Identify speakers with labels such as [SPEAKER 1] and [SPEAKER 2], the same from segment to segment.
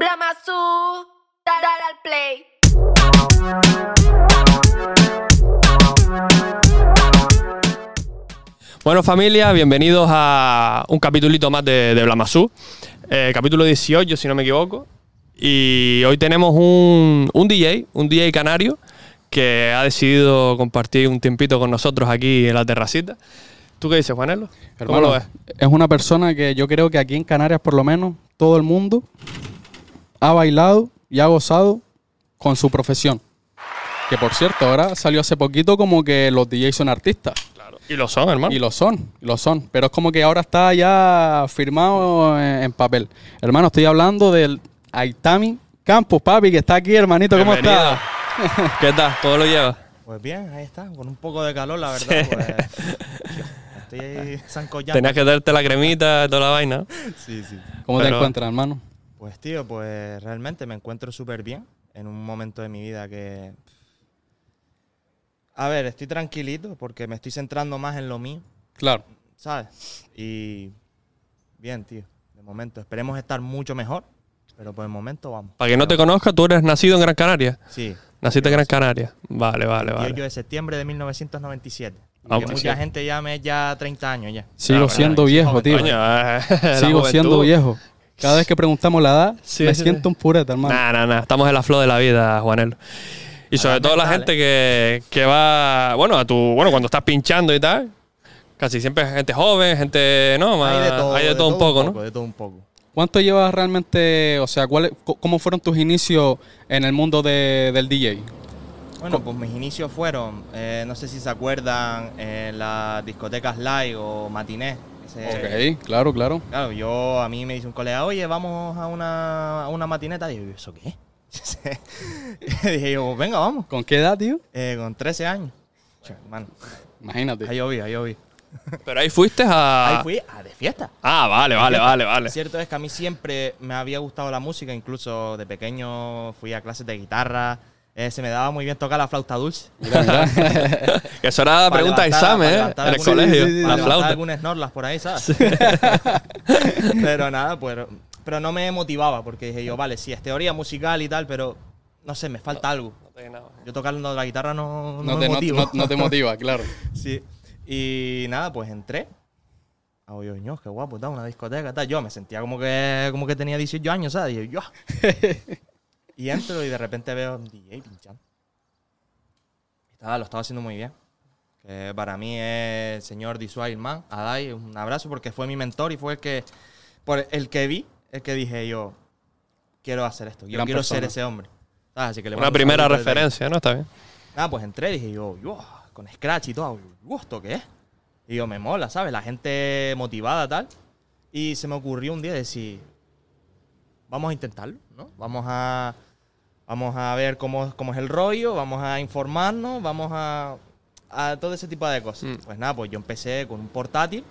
[SPEAKER 1] Blamazú, dale al play. Bueno familia, bienvenidos a un capitulito más de, Blamazú. Eh, capítulo 18 si no me equivoco, y hoy tenemos un, DJ, un DJ canario, que ha decidido compartir un tiempito con nosotros aquí en la terracita.
[SPEAKER 2] ¿Tú qué dices, Juanelo? ¿Cómo lo Es una persona que yo creo que aquí en Canarias, por lo menos, todo el mundo ha bailado y ha gozado con su profesión. Que por cierto, ahora salió hace poquito como que los DJs son artistas. Claro. Y lo son, hermano. Y lo son, lo son. Pero es como que ahora está ya firmado en, papel. Hermano, estoy hablando del Aitami Campus, papi, que está aquí, hermanito.
[SPEAKER 1] ¿Cómo Bienvenido. estás? ¿Qué tal? ¿Cómo lo lleva.
[SPEAKER 3] Pues bien, ahí está, con un poco de calor, la verdad. Pues. estoy ahí zancollando. Tenías
[SPEAKER 1] que darte la cremita, toda la vaina. Sí, sí. ¿Cómo te encuentras, hermano?
[SPEAKER 3] Pues tío, pues realmente me encuentro súper bien en un momento de mi vida que... A ver, estoy tranquilito porque me estoy centrando más en lo mío. Claro. ¿Sabes? Y bien, tío, de momento. Esperemos estar mucho mejor, pero por el momento vamos.
[SPEAKER 1] Para que no te conozca, tú eres nacido en Gran Canaria. Sí. Naciste en Gran Canaria. Vale, vale, vale.
[SPEAKER 3] Yo de septiembre de 1997.
[SPEAKER 1] Aunque ah, mucha gente ya me ya 30 años ya. Sigo eh, siendo viejo, tío. Sigo siendo
[SPEAKER 2] viejo. Cada vez que preguntamos la edad, me siento un pureta, hermano.
[SPEAKER 1] Nah, nah, nah. Estamos en la flor de la vida, juanel Y ah, sobre todo la gente que, va, bueno, a tu, bueno, cuando estás pinchando y tal, casi siempre gente joven, gente, no, hay de todo, un poco, poco De
[SPEAKER 3] todo un poco.
[SPEAKER 2] ¿Cuánto llevas realmente, o sea, cuál, cómo fueron tus inicios en el mundo del DJ?
[SPEAKER 3] Bueno, pues mis inicios fueron, eh, no sé si se acuerdan, eh, las discotecas live o matinés, ok,
[SPEAKER 2] claro, claro. Claro,
[SPEAKER 3] yo a mí me dice un colega, oye, vamos a una, a una matineta. Y yo, ¿eso qué? dije yo, pues venga, vamos. ¿Con qué edad, tío? Eh, con 13 años.
[SPEAKER 2] Imagínate. Ahí yo ahí yo Pero ahí fuiste a. Ahí fui
[SPEAKER 3] a de fiesta. Ah, vale, vale, vale, vale. Lo cierto es que a mí siempre me había gustado la música, incluso de pequeño fui a clases de guitarra. Eh, se me daba muy bien tocar la flauta dulce. que Eso era la pregunta de examen, ¿eh? En el colegio. la flauta. algún snorlas por ahí, ¿sabes? pero nada, pues. Pero no me motivaba porque dije yo, vale, sí, es teoría musical y tal, pero no sé, me falta algo. ¿eh? Yo tocar la guitarra no, no, te, me motiva. No, te motiva, claro. sí. Y nada, pues entré. Dios ah, oye, qué guapo, está una discoteca, tal. Yo me sentía como que, como que tenía 18 años, ¿sabes? Dije yo. Y entro y de repente veo un DJ pinchando. Estaba, lo estaba haciendo muy bien. para mí es el señor Disuai Man. Adai, un abrazo porque fue mi mentor y fue el que, por el que vi, el que dije yo, quiero hacer esto, yo quiero ser ese hombre. Ah, así que Una primera referencia, ¿no? Está bien. nada ah, pues entré y dije yo, con scratch y todo, gusto que es? Y yo, me mola, ¿sabes? La gente motivada, tal. Y se me ocurrió un día decir, vamos a intentarlo, ¿no? Vamos a Vamos a ver cómo, cómo es el rollo, vamos a informarnos, vamos a, todo ese tipo de cosas. Mm. Pues nada, pues yo empecé con un portátil,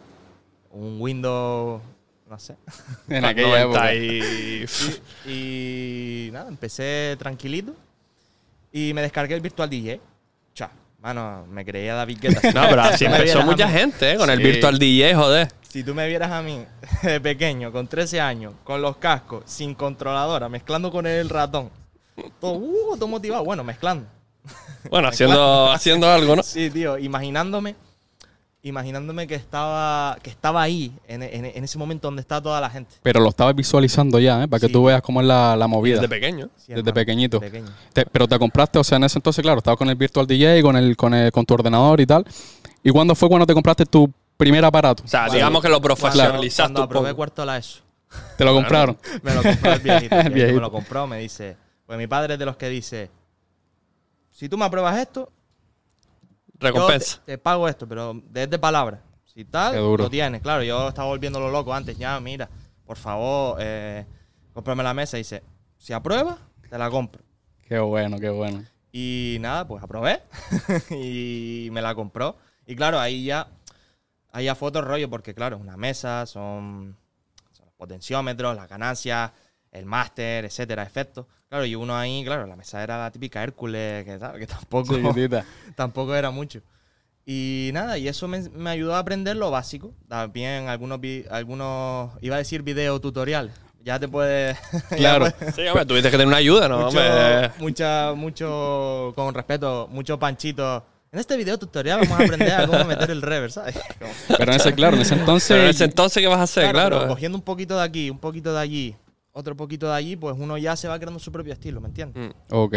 [SPEAKER 3] un Windows, no sé. En aquella época. Y, nada, empecé tranquilito y me descargué el Virtual DJ. Chao. Mano, me creía David Guetta. No, pero así empezó mucha gente, eh, Con el Virtual DJ, joder. Si tú me vieras a mí, pequeño, con 13 años, con los cascos, sin controladora, mezclando con el ratón, Uh, todo, motivado. Bueno, mezclando.
[SPEAKER 1] Bueno, haciendo, haciendo algo, ¿no? Sí,
[SPEAKER 3] tío, imaginándome, imaginándome que estaba, que estaba ahí, en, ese momento donde está toda la gente.
[SPEAKER 2] Pero lo estabas visualizando ya, ¿eh? Para que tú veas cómo es la, movida. Desde pequeño. Desde pequeñito. pero te compraste, o sea, en ese entonces, claro, estaba con el Virtual DJ, con, el, con, el- con tu ordenador y tal. ¿Y cuándo fue cuando te compraste tu primer aparato? O sea, digamos que lo profesionalizaste Cuando
[SPEAKER 3] cuarto la ESO.
[SPEAKER 2] te lo compraron. Me lo compró el Me lo
[SPEAKER 3] compró, me dice, pues mi padre es de los que dice, si tú me apruebas esto,
[SPEAKER 4] recompensa.
[SPEAKER 3] te, pago esto, pero desde palabras. Si tal, lo tienes. Claro, yo estaba lo loco antes. Ya, mira, por favor, eh, cómprame la mesa. Y dice, si apruebas, te la compro.
[SPEAKER 2] Qué bueno, qué bueno.
[SPEAKER 3] Y nada, pues aprobé y me la compró. Y claro, ahí ya, ahí ya fue rollo, porque claro, una mesa, son, potenciómetros, las ganancias, el máster, etcétera, efectos. Claro, y uno ahí, claro, la mesa era la típica Hércules, que, tampoco, tampoco era mucho. Y nada, y eso me, me, ayudó a aprender lo básico. También algunos, algunos iba a decir video tutorial. Ya te puedes... Claro. sí, tuviste que tener una ayuda, ¿no? Mucho, eh. mucha, mucho, con respeto, mucho panchito. En este video tutorial vamos a aprender a cómo meter el reverb, ¿sabes? Pero en ese, claro, entonces... entonces, ¿qué vas a hacer? claro eh. cogiendo un poquito de aquí, un poquito de allí, otro poquito de allí, pues uno ya se va creando su propio estilo, ¿me entiendes? Mm. Ok.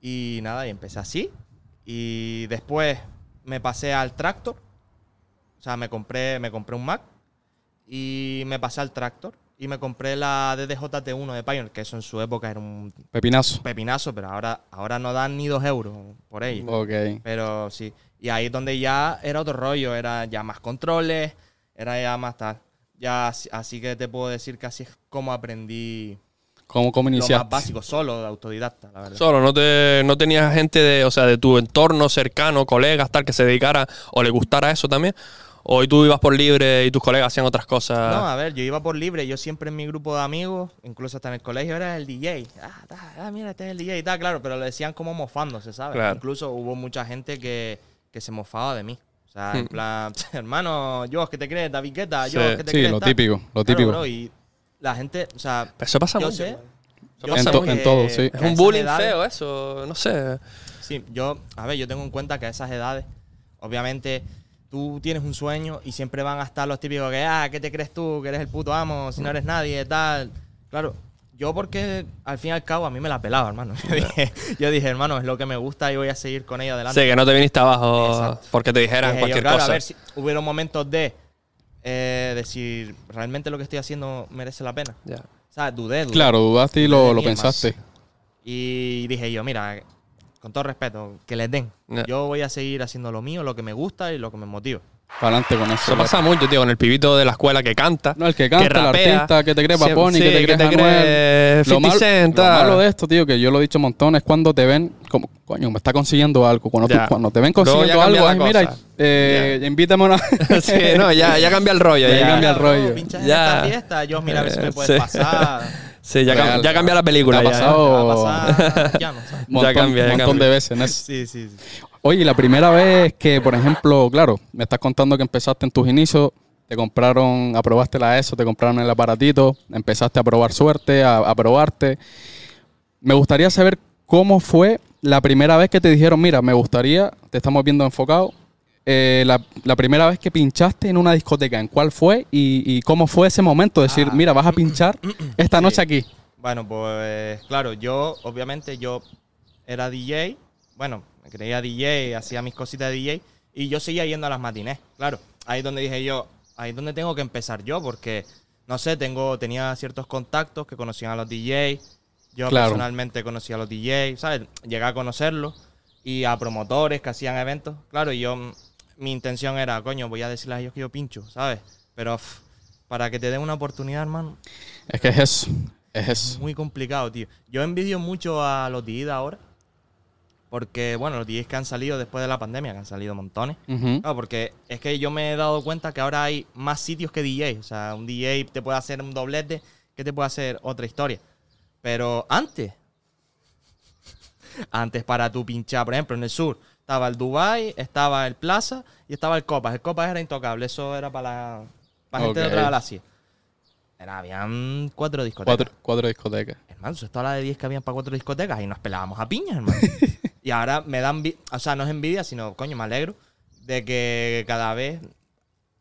[SPEAKER 3] Y nada, y empecé así. Y después me pasé al tractor. O sea, me compré, me compré un Mac y me pasé al tractor. Y me compré la DDJT1 de Pioneer, que eso en su época era un... Pepinazo. Pepinazo, pero ahora, ahora no dan ni dos euros por ella. Ok. Pero sí. Y ahí es donde ya era otro rollo, era ya más controles, era ya más tal. Ya, así que te puedo decir que así es como aprendí.
[SPEAKER 1] ¿Cómo, cómo iniciaste? Lo más
[SPEAKER 3] básico, solo, de autodidacta, la verdad. Solo,
[SPEAKER 1] no, te, no tenías gente de, o sea, de tu entorno cercano, colegas, tal, que se dedicara o le gustara eso también. ¿O tú ibas por libre y tus colegas hacían otras cosas? No,
[SPEAKER 3] a ver, yo iba por libre. Yo siempre en mi grupo de amigos, incluso hasta en el colegio, era el DJ. Ah, mira, este es el DJ y tal, claro, pero lo decían como mofándose, ¿sabes? Incluso hubo mucha gente que se mofaba de mí. O sea, en plan, hermano, yo, que te crees? David Guetta, yo, ¿qué te crees? Sí, lo típico, lo típico. y la gente, o sea. eso pasa yo mucho. Sé,
[SPEAKER 2] yo en, en, todo, sí. Es un bullying feo
[SPEAKER 3] eso, no sé. Sí, yo, a ver, yo tengo en cuenta que a esas edades, obviamente, tú tienes un sueño y siempre van a estar los típicos que, ah, ¿qué te crees tú? Que eres el puto amo, si no eres nadie, tal. Claro, yo porque al fin y al cabo a mí me la pelaba, hermano. Yo dije, hermano, es lo que me gusta y voy a seguir con ella adelante. Sí,
[SPEAKER 1] que no te viniste abajo porque te dijeran cualquier claro, A ver
[SPEAKER 3] si hubiera momentos de eh, decir, realmente lo que estoy haciendo merece la pena. O sea, dudé, Claro, dudaste y lo, pensaste. Y dije yo, mira, con todo respeto, que les den. Yo voy a seguir haciendo lo mío, lo que me gusta y lo que me
[SPEAKER 1] motiva para adelante con eso. Eso pasa mucho, tío, con el pibito de la escuela que canta. No, el que canta, el artista que te cree Paponi, sí, que te cree, que te cree lo, ah. de
[SPEAKER 2] esto, tío, que yo lo he dicho un montón, es cuando te ven, como, coño, me está consiguiendo algo. Cuando, te ven consiguiendo algo, ay, mira, eh, invítame una. sí, no, ya, ya cambia el rollo. Ya, cambia el rollo. Ya ya. esta fiesta, yo mira a ver si me eh, puedes pasar.
[SPEAKER 1] Sí, ya, ya, cambia la película. Ya ha pasado. Ya, cambia, ya, no, cambia, un montón de veces. sí, sí, sí.
[SPEAKER 2] Oye, la primera vez que, por ejemplo, claro, me estás contando que empezaste en tus inicios, te compraron, aprobaste la ESO, te compraron el aparatito, empezaste a probar suerte, a, probarte. Me gustaría saber cómo fue la primera vez que te dijeron, mira, me gustaría, te estamos viendo enfocado, eh, la, primera vez que pinchaste en una discoteca, ¿en cuál fue y, cómo fue ese momento? De decir, ah. mira, vas a pinchar esta noche aquí.
[SPEAKER 3] Bueno, pues claro, yo obviamente yo era DJ, bueno, me creía DJ, hacía mis cositas de DJ y yo seguía yendo a las matinés. Claro, ahí es donde dije yo, ahí es donde tengo que empezar yo porque, no sé, tengo, tenía ciertos contactos que conocían a los DJ Yo personalmente conocía a los DJ, ¿sabes? Llegué a conocerlos y a promotores que hacían eventos. Claro, y yo, mi intención era, coño, voy a decirles a ellos que yo pincho, ¿sabes? Pero para que te den una oportunidad, hermano.
[SPEAKER 2] Es que es eso.
[SPEAKER 3] Es Muy complicado, tío. Yo envidio mucho a los DJs ahora porque, bueno, los DJs que han salido después de la pandemia, que han salido montones. porque es que yo me he dado cuenta que ahora hay más sitios que DJs. O sea, un DJ te puede hacer un doblete, que te puede hacer otra historia. Pero antes, antes para tu pinchar, por ejemplo, en el sur, estaba el Dubai, estaba el Plaza y estaba el Copas. El Copas era intocable, eso era para la gente de otra galaxia. habían cuatro discotecas.
[SPEAKER 2] Cuatro, discotecas. Hermano,
[SPEAKER 3] eso es la de 10 que habían para cuatro discotecas y nos pelábamos a piñas, hermano. Y ahora me dan, o sea, no es envidia, sino, coño, me alegro de que cada vez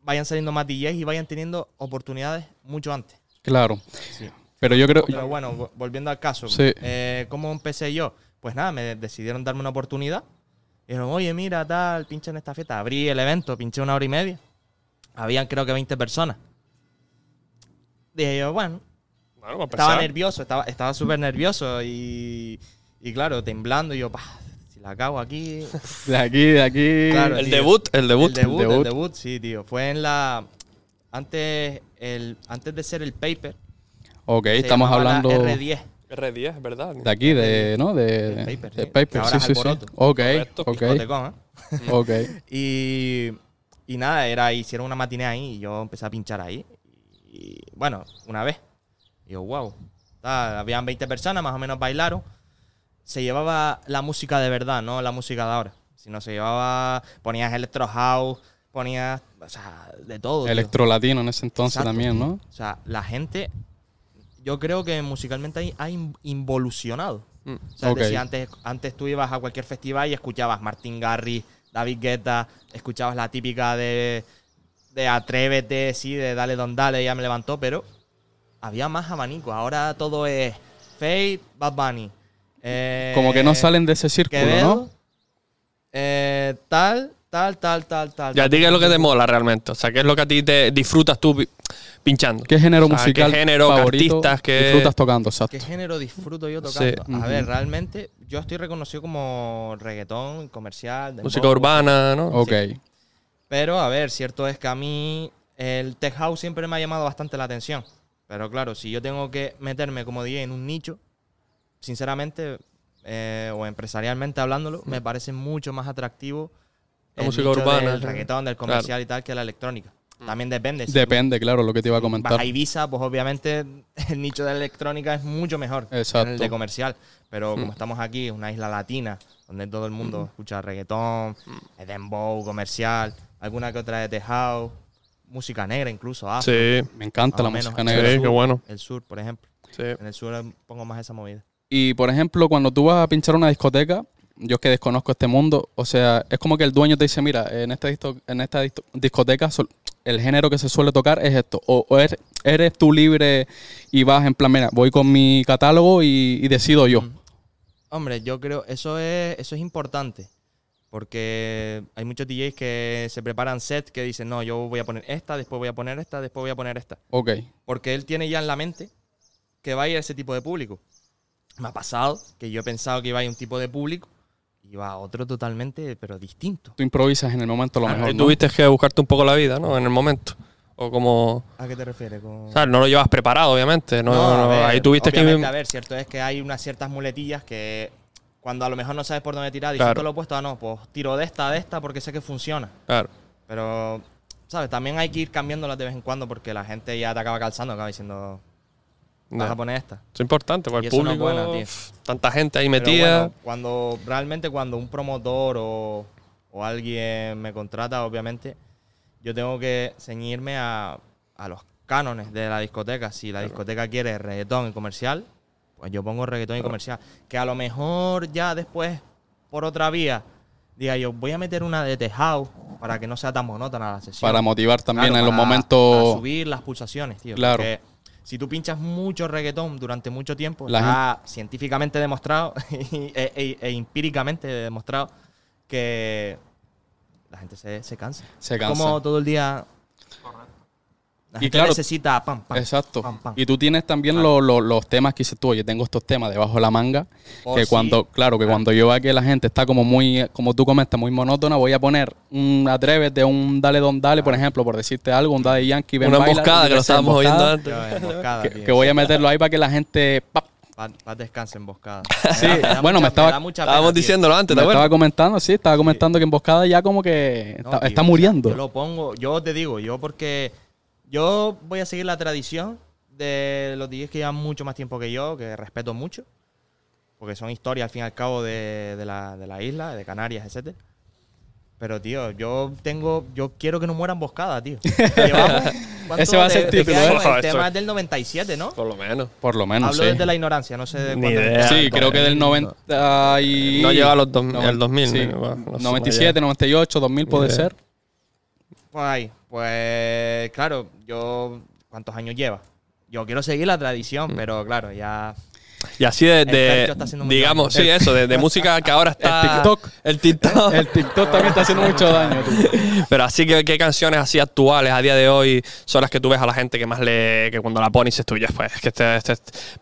[SPEAKER 3] vayan saliendo más DJs y vayan teniendo oportunidades mucho antes.
[SPEAKER 2] Claro. Pero yo creo... Pero bueno,
[SPEAKER 3] volviendo al caso, eh, ¿cómo empecé yo? Pues nada, me decidieron darme una oportunidad. Y dijeron, oye, mira, tal, pinche en esta fiesta. Abrí el evento, pinché una hora y media. Habían creo que 20 personas. Dije yo, bueno, estaba nervioso, estaba súper nervioso y, y claro, temblando. Y yo, pa, la cago aquí. de aquí,
[SPEAKER 2] de aquí. el, debut, el, debut, el debut.
[SPEAKER 3] sí, tío. Fue en la. Antes, el, antes de ser el paper.
[SPEAKER 2] Ok, estamos hablando. R10.
[SPEAKER 1] R10, ¿verdad?
[SPEAKER 2] De aquí, de, ¿no? De, el paper. sí. sí, sí, Ok, ok. ¿eh? Mm. ok.
[SPEAKER 3] y, y nada, era, hicieron una matinea ahí y yo empecé a pinchar ahí. Y bueno, una vez. Y yo, wow. habían 20 personas, más o menos bailaron se llevaba la música de verdad, no la música de ahora. no se llevaba, ponías electro house, ponías, o sea, de todo. Electro latino en ese entonces también, ¿no? O sea, la gente, yo creo que musicalmente ha, involucionado. Mm. o sea, antes, antes tú ibas a cualquier festival y escuchabas Martin Garry, David Guetta, escuchabas la típica de, de atrévete, sí, de dale don dale, ya me levantó, pero había más abanico. Ahora todo es Fade, Bad Bunny, como que no salen
[SPEAKER 2] de ese círculo,
[SPEAKER 3] ¿no? tal, tal, tal, tal, tal. Ya,
[SPEAKER 1] diga lo que te mola realmente. O sea, ¿qué es lo que a ti te disfrutas tú pinchando? ¿Qué género musical? ¿Qué género, favorito, artistas que disfrutas tocando?
[SPEAKER 2] ¿Qué género disfruto yo tocando? A ver, realmente
[SPEAKER 3] yo estoy reconocido como reggaetón, comercial. Música urbana, ¿no? Ok. Pero a ver, cierto es que a mí el tech house siempre me ha llamado bastante la atención. Pero claro, si yo tengo que meterme como DJ en un nicho, sinceramente, eh, o empresarialmente hablándolo, me parece mucho más atractivo
[SPEAKER 1] la el música urbana. El reggaetón,
[SPEAKER 3] del comercial y tal, que la electrónica. Mm. También depende. depende,
[SPEAKER 2] claro, lo que te iba a comentar. Para Ibiza,
[SPEAKER 3] pues obviamente el nicho de la electrónica es mucho mejor Exacto. que el de comercial. Pero mm. como estamos aquí, una isla latina, donde todo el mundo mm. escucha reggaetón, mm. comercial, alguna que otra de tejado, música negra incluso. sí, me encanta la música negra. qué bueno. El sur, por ejemplo. En el sur pongo más esa movida.
[SPEAKER 2] Y por ejemplo, cuando tú vas a pinchar una discoteca, yo que desconozco este mundo, o sea, es como que el dueño te dice, mira, en esta, en esta discoteca el género que se suele tocar es esto, o, er-, eres, tú libre y vas en plan, mira, voy con mi catálogo y, decido yo.
[SPEAKER 3] Hombre, yo creo, eso es, eso es importante, porque hay muchos DJs que se preparan set que dicen, no, yo voy a poner esta, después voy a poner esta, después voy a poner esta. Ok. Porque él tiene ya en la mente que va a ir a ese tipo de público me ha pasado que yo he pensado que iba a ir un tipo de público y va a otro totalmente, pero
[SPEAKER 1] distinto. Tú improvisas en el momento lo ah, mejor. ¿no? Tuviste que buscarte un poco la vida, ¿no? En el momento. O como... ¿A qué te refieres? O sea, no lo llevas preparado, obviamente. No, ahí tuviste que... A ver,
[SPEAKER 3] cierto es que hay unas ciertas muletillas que cuando a lo mejor no sabes por dónde tirar, dices todo lo opuesto, ah, no, pues tiro de esta, de esta, porque sé que funciona. Claro. Pero, ¿sabes? También hay que ir cambiándolas de vez en cuando porque la gente ya te acaba calzando, acaba diciendo,
[SPEAKER 1] Vas a poner esta. es importante, para pues, el público, tanta gente ahí metida.
[SPEAKER 3] cuando, realmente cuando un promotor o, alguien me contrata, obviamente, yo tengo que ceñirme a, a los cánones de la discoteca. Si la discoteca quiere reggaetón y comercial, pues yo pongo reggaetón y comercial. Que a lo mejor ya después, por otra vía, diga yo, voy a meter una de tejado para que no sea tan monótona la sesión. Para motivar también en los momentos... Para subir las pulsaciones, tío. Claro. Porque si tú pinchas mucho reggaetón durante mucho tiempo, la científicamente demostrado e, e, e, empíricamente demostrado que la gente se, se cansa. Se cansa. Como todo el día la gente y claro, necesita pam, pam. Exacto.
[SPEAKER 2] Y tú tienes también los temas que dices tú, oye, tengo estos temas debajo de la manga. Oh, que cuando, claro, que ah. cuando yo vea que la gente está como muy, como tú comentas, muy monótona, voy a poner un atreves de un dale don dale, por ah. ejemplo, por decirte algo, un dale yankee. Una emboscada que lo estábamos oyendo antes. que, voy a meterlo ahí para que la gente. Pap,
[SPEAKER 4] Paz, emboscada. Sí, bueno, me estaba. estábamos
[SPEAKER 2] diciéndolo antes, ¿te Estaba comentando, sí, estaba comentando que emboscada ya como que está, muriendo. yo lo
[SPEAKER 3] pongo, yo te digo, yo porque yo voy a seguir la tradición de los DJs que llevan mucho más tiempo que yo, que respeto mucho, porque son historias al fin y al cabo de, la, de la, isla, de Canarias, etc. Pero, tío, yo tengo. Yo quiero que no mueran boscadas, tío. Ese va a ser ¿eh? el título. El tema es del 97, ¿no?
[SPEAKER 2] Por lo menos. Por lo menos. Hablo desde la ignorancia, no sé de cuándo. Sí, creo que del 90 y. No llega a los 2000. Sí. 97, 98, 2000 puede ser.
[SPEAKER 3] Pues claro, yo. ¿Cuántos años lleva? Yo quiero seguir la tradición, mm. pero claro, ya.
[SPEAKER 1] Y así de, digamos, sí, eso, de, música que ahora está... El TikTok. El TikTok. también está haciendo mucho daño. Pero así que, ¿qué canciones así actuales a día de hoy son las que tú ves a la gente que más le... que cuando la pones pues, es tuya? Pues que este, este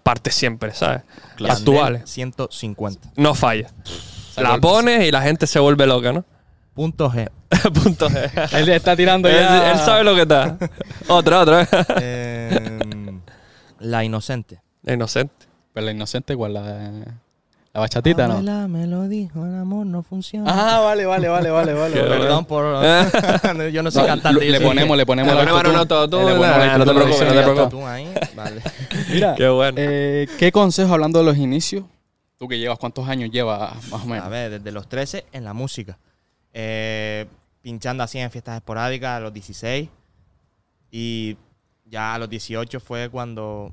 [SPEAKER 1] parte siempre, ¿sabes? actuales.
[SPEAKER 3] 150.
[SPEAKER 1] No falla. La pones y la gente se vuelve loca, ¿no? Punto G. punto G. él está tirando ya. Él, sabe lo que está. otra, otra. eh, em, la inocente. La inocente. Pero la inocente igual la. La bachatita, ¿no? ¿no?
[SPEAKER 3] me
[SPEAKER 2] lo dijo, el amor no funciona. Ah, vale, vale, vale, vale, vale. Perdón por... Eh. yo no sé cantar. Le, le, ponemos, le ponemos... Le ponemos no todo No te preocupes, no te preocupes. Mira, qué, bueno. eh, ¿qué consejo, hablando de los inicios, tú que llevas, cuántos años llevas
[SPEAKER 3] más o menos? A ver, desde los 13 en la música. Eh, pinchando así en fiestas esporádicas a los 16. Y ya a los 18 fue cuando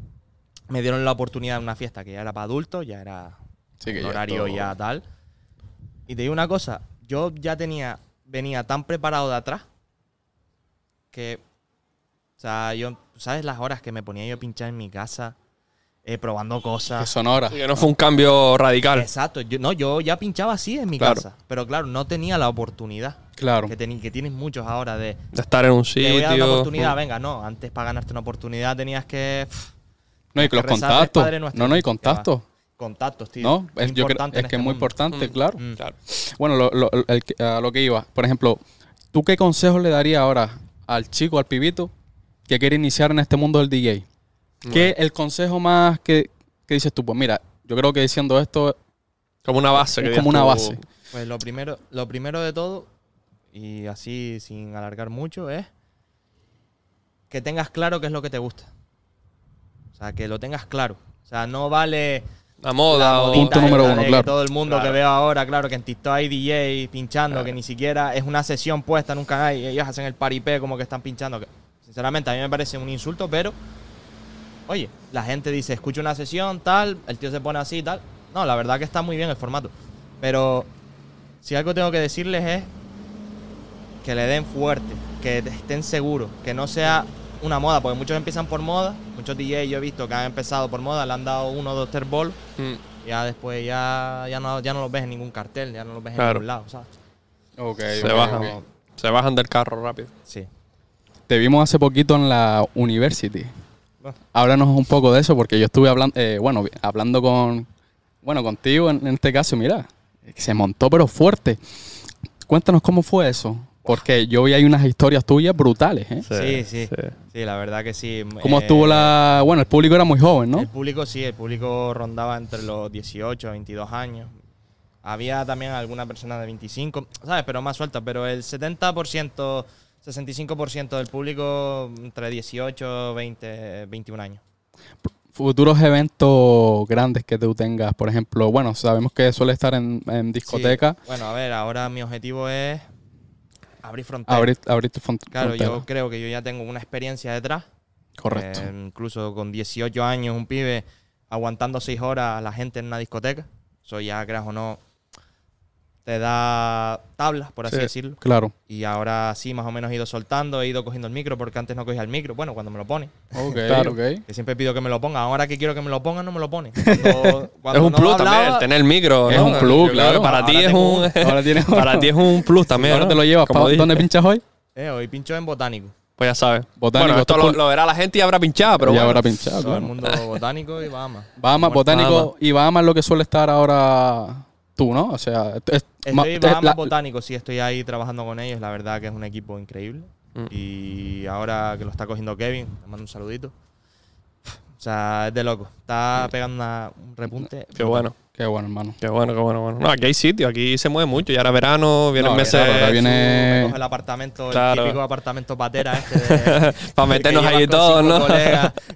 [SPEAKER 3] me dieron la oportunidad de una fiesta que ya era para adultos, ya era
[SPEAKER 1] sí, horario ya,
[SPEAKER 3] tal. Y te digo una cosa, yo ya tenía, venía tan preparado de atrás que, o sea, yo, ¿sabes las horas que me ponía yo a pinchar en mi casa? Eh, probando cosas. Que sonora. que no fue un cambio radical. Exacto. Yo, no, yo ya pinchaba así en mi casa. Pero claro, no tenía la oportunidad. Claro. Que, que tienes muchos ahora de.
[SPEAKER 1] estar en un sitio. Te voy a dar oportunidad,
[SPEAKER 3] venga, no. Antes para ganarte una oportunidad tenías que.
[SPEAKER 2] no, y
[SPEAKER 1] los contactos. No, no, hay contactos
[SPEAKER 3] contactos, tío. No, es, que este es muy importante, mm, mm.
[SPEAKER 2] Claro. Bueno, lo, a lo que iba, por ejemplo, ¿tú qué consejos le darías ahora al chico, al pibito, que quiere iniciar en este mundo del DJ? ¿Qué el consejo más que, que, dices tú? Pues mira, yo creo que diciendo esto... Como una base. como una base.
[SPEAKER 3] Pues lo primero, lo primero de todo, y así sin alargar mucho, es que tengas claro qué es lo que te gusta. O sea, que lo tengas claro. O sea, no vale... La moda o... Punto número uno, claro. Todo el mundo que veo ahora, claro, que en TikTok hay DJ pinchando, que ni siquiera es una sesión puesta, nunca hay. Ellos hacen el paripé como que están pinchando. sinceramente, a mí me parece un insulto, pero oye, la gente dice, escucha una sesión, tal, el tío se pone así, tal. No, la verdad que está muy bien el formato. Pero si algo tengo que decirles es que le den fuerte, que estén seguros, que no sea una moda, porque muchos empiezan por moda, muchos DJs yo he visto que han empezado por moda, le han dado uno o dos terbol y mm. ya después ya, ya, no, ya no los ves en ningún cartel, ya no los ves en ningún lado, ¿sabes? Okay, se, bajan,
[SPEAKER 1] se bajan del carro rápido. Sí.
[SPEAKER 2] Te vimos hace poquito en la University háblanos un poco de eso, porque yo estuve hablando, eh, bueno, hablando con, bueno, contigo en, este caso, mira, se montó pero fuerte. Cuéntanos cómo fue eso, porque yo vi ahí unas historias tuyas brutales, ¿eh? Sí, sí,
[SPEAKER 3] sí, la verdad que sí. ¿Cómo estuvo eh,
[SPEAKER 2] la...? Bueno, el público era muy joven, ¿no? El
[SPEAKER 3] público sí, el público rondaba entre los 18 a 22 años. Había también alguna persona de 25, ¿sabes? Pero más suelta, pero el 70% 65% del público entre 18, 20, 21 años.
[SPEAKER 2] Futuros eventos grandes que tú tengas, por ejemplo, bueno, sabemos que suele estar en, discoteca.
[SPEAKER 3] Bueno, a ver, ahora mi objetivo es abrir fronteras. claro, yo creo que yo ya tengo una experiencia detrás. Correcto. Eh, incluso con 18 años, un pibe aguantando 6 horas a la gente en una discoteca. soy ya, creas o no, te da tablas, por así decirlo. Claro. Y ahora sí, más o menos he ido soltando, he ido cogiendo el micro, porque antes no cogía el micro. Bueno, cuando me lo pone. Ok, claro, ok. Que siempre pido que me lo ponga. Ahora que quiero que me lo pongan, no me lo pone. es
[SPEAKER 1] un plus también, el tener el micro. Es un plus, claro. Para ti es un, para ti es un plus también. ¿Ahora te lo llevas? ¿Para dónde pinchas hoy? Eh, hoy pincho en botánico. Pues ya sabes. Botánico. Bueno, esto lo, verá la gente y habrá pinchado, pero ya habrá pinchado. Todo el mundo
[SPEAKER 3] botánico y Bahamas. Bahamas, botánico
[SPEAKER 2] y Bahamas lo que suele estar ahora tú, ¿no? O sea, es, estoy más,
[SPEAKER 3] botánico, sí, estoy ahí trabajando con ellos. La verdad que es un equipo increíble. Mm. Y ahora que lo está cogiendo Kevin, le mando un saludito. O sea, es de loco. Está pegando un repunte. Qué bueno.
[SPEAKER 1] Qué bueno, hermano. Qué bueno, qué bueno, bueno. No, aquí hay sitio, aquí se mueve mucho. Y ahora verano, vienen no, meses. Claro, viene... el apartamento, el típico
[SPEAKER 3] apartamento patera este. Para meternos ahí todos, ¿no?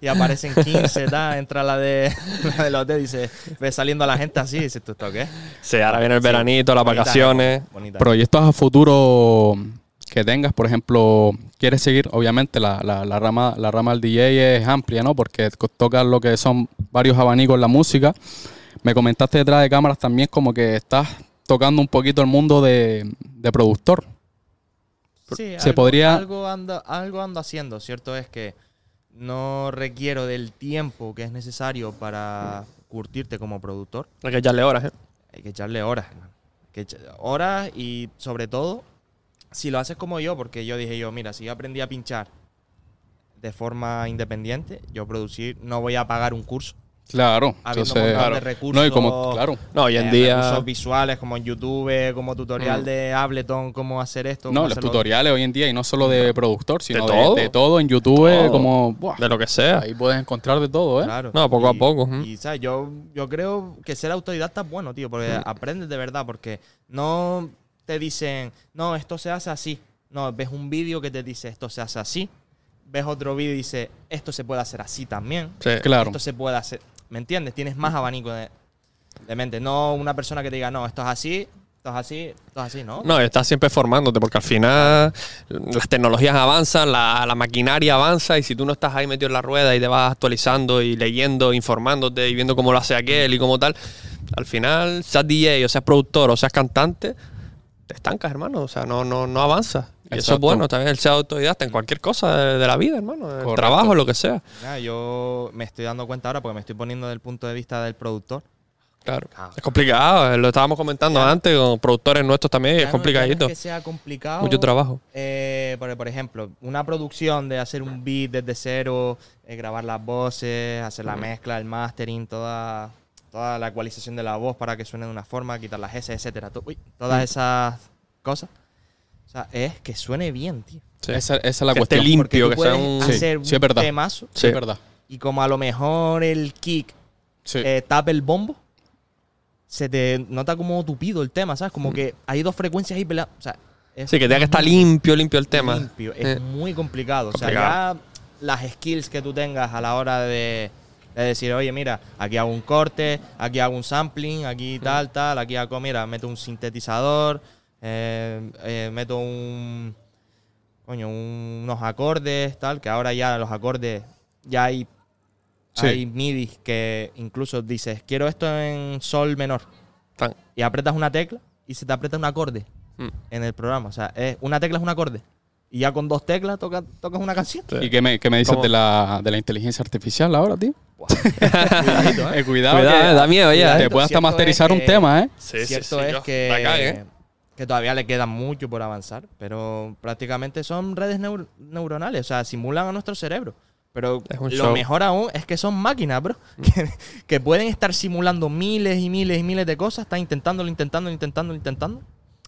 [SPEAKER 3] y aparecen 15, da, Entra la, de, la del hotel y dice, ve saliendo a la gente así. dices, dice, ¿tú esto qué? Sí, ahora viene
[SPEAKER 1] el veranito, las vacaciones.
[SPEAKER 2] Bonita. Proyectos a futuro que tengas, por ejemplo, quieres seguir, obviamente la, la, rama, la rama del DJ es amplia, ¿no? Porque tocas lo que son varios abanicos en la música me comentaste detrás de cámaras también como que estás tocando un poquito el mundo de, productor. Sí, se algo, podría...
[SPEAKER 3] algo, ando, algo haciendo, cierto es que no requiero del tiempo que es necesario para curtirte como productor.
[SPEAKER 1] Hay que echarle horas, ¿eh? Hay que echarle horas.
[SPEAKER 3] que horas y sobre todo, si lo haces como yo, porque yo dije yo, mira, si yo aprendí a pinchar de forma independiente, yo producir no voy a pagar un curso.
[SPEAKER 2] Claro. Habiendo un de recursos. No, y como, claro. No, hoy en eh, día.
[SPEAKER 3] visuales como en YouTube, como tutorial mm. de Ableton, cómo hacer esto. no, los tutoriales
[SPEAKER 2] hoy en día, y no solo de productor, sino de, todo. de todo, en YouTube, como. de lo que sea. Ahí puedes encontrar de todo, ¿eh?
[SPEAKER 3] Claro. No, poco a poco. Y, ¿sabes? Yo, yo creo que ser autodidacta es bueno, tío, porque mm. aprendes de verdad, porque no te dicen, no, esto se hace así. No, ves un vídeo que te dice, esto se hace así. Ves otro vídeo y dice, esto se puede hacer así también.
[SPEAKER 2] Sí, claro.
[SPEAKER 1] Esto se
[SPEAKER 3] puede hacer. ¿Me entiendes? Tienes más abanico de, mente. No una persona que te diga, no, esto es así, esto es así, esto es así, ¿no? No,
[SPEAKER 1] estás siempre formándote porque al final las tecnologías avanzan, la, maquinaria avanza y si tú no estás ahí metido en la rueda y te vas actualizando y leyendo, informándote y viendo cómo lo hace aquel y cómo tal, al final seas DJ o seas productor o seas cantante, te estancas, hermano. O sea, no, no, no avanzas eso es bueno también, el ser autodidacta en cualquier cosa de, la vida,
[SPEAKER 3] hermano, trabajo, lo que sea. yo me estoy dando cuenta ahora porque me estoy poniendo del punto de vista del productor. Claro. Ah.
[SPEAKER 1] Es complicado, eh, lo estábamos comentando antes con productores nuestros también, es complicadito. complicado. Mucho trabajo.
[SPEAKER 3] Eh, por, ejemplo, una producción de hacer un beat desde cero, eh, grabar las voces, hacer la mezcla, el mastering, toda, toda la ecualización de la voz para que suene de una forma, quitar las S, etcétera. todas esas cosas o sea, es que suene bien, tío. Esa, es la cuestión. que sea un. temazo. Sí, es verdad. Y como a lo mejor el kick eh, tapa el bombo, se te nota como tupido el tema, ¿sabes? Como mm. que hay dos frecuencias ahí, ¿verdad? sí,
[SPEAKER 1] que tenga que estar limpio, limpio el tema. es eh.
[SPEAKER 3] muy complicado. O sea, ya las skills que tú tengas a la hora de, de, decir, oye, mira, aquí hago un corte, aquí hago un sampling, aquí mm. tal, tal, aquí hago, mira, meto un sintetizador. Eh, eh, meto un, unos acordes, tal, que ahora ya los acordes, ya hay, hay midis que incluso dices, quiero esto en sol menor. Y apretas una tecla y se te aprieta un acorde mm. en el programa. O sea, una tecla es un acorde. Y ya con dos teclas tocas, tocas una canción. ¿Y qué me, qué dices de
[SPEAKER 2] la, de la, inteligencia artificial ahora, tío? ¿eh? Cuidado, Cuidado da miedo ya. Te puede hasta masterizar un tema, ¿eh? cierto es que
[SPEAKER 3] que todavía le queda mucho por avanzar, pero prácticamente son redes neuronales, o sea, simulan a nuestro cerebro. Pero lo mejor aún es que son máquinas, bro. Mm. Que, pueden estar simulando miles y miles y miles de cosas. Están intentándolo, intentándolo, intentándolo, intentando.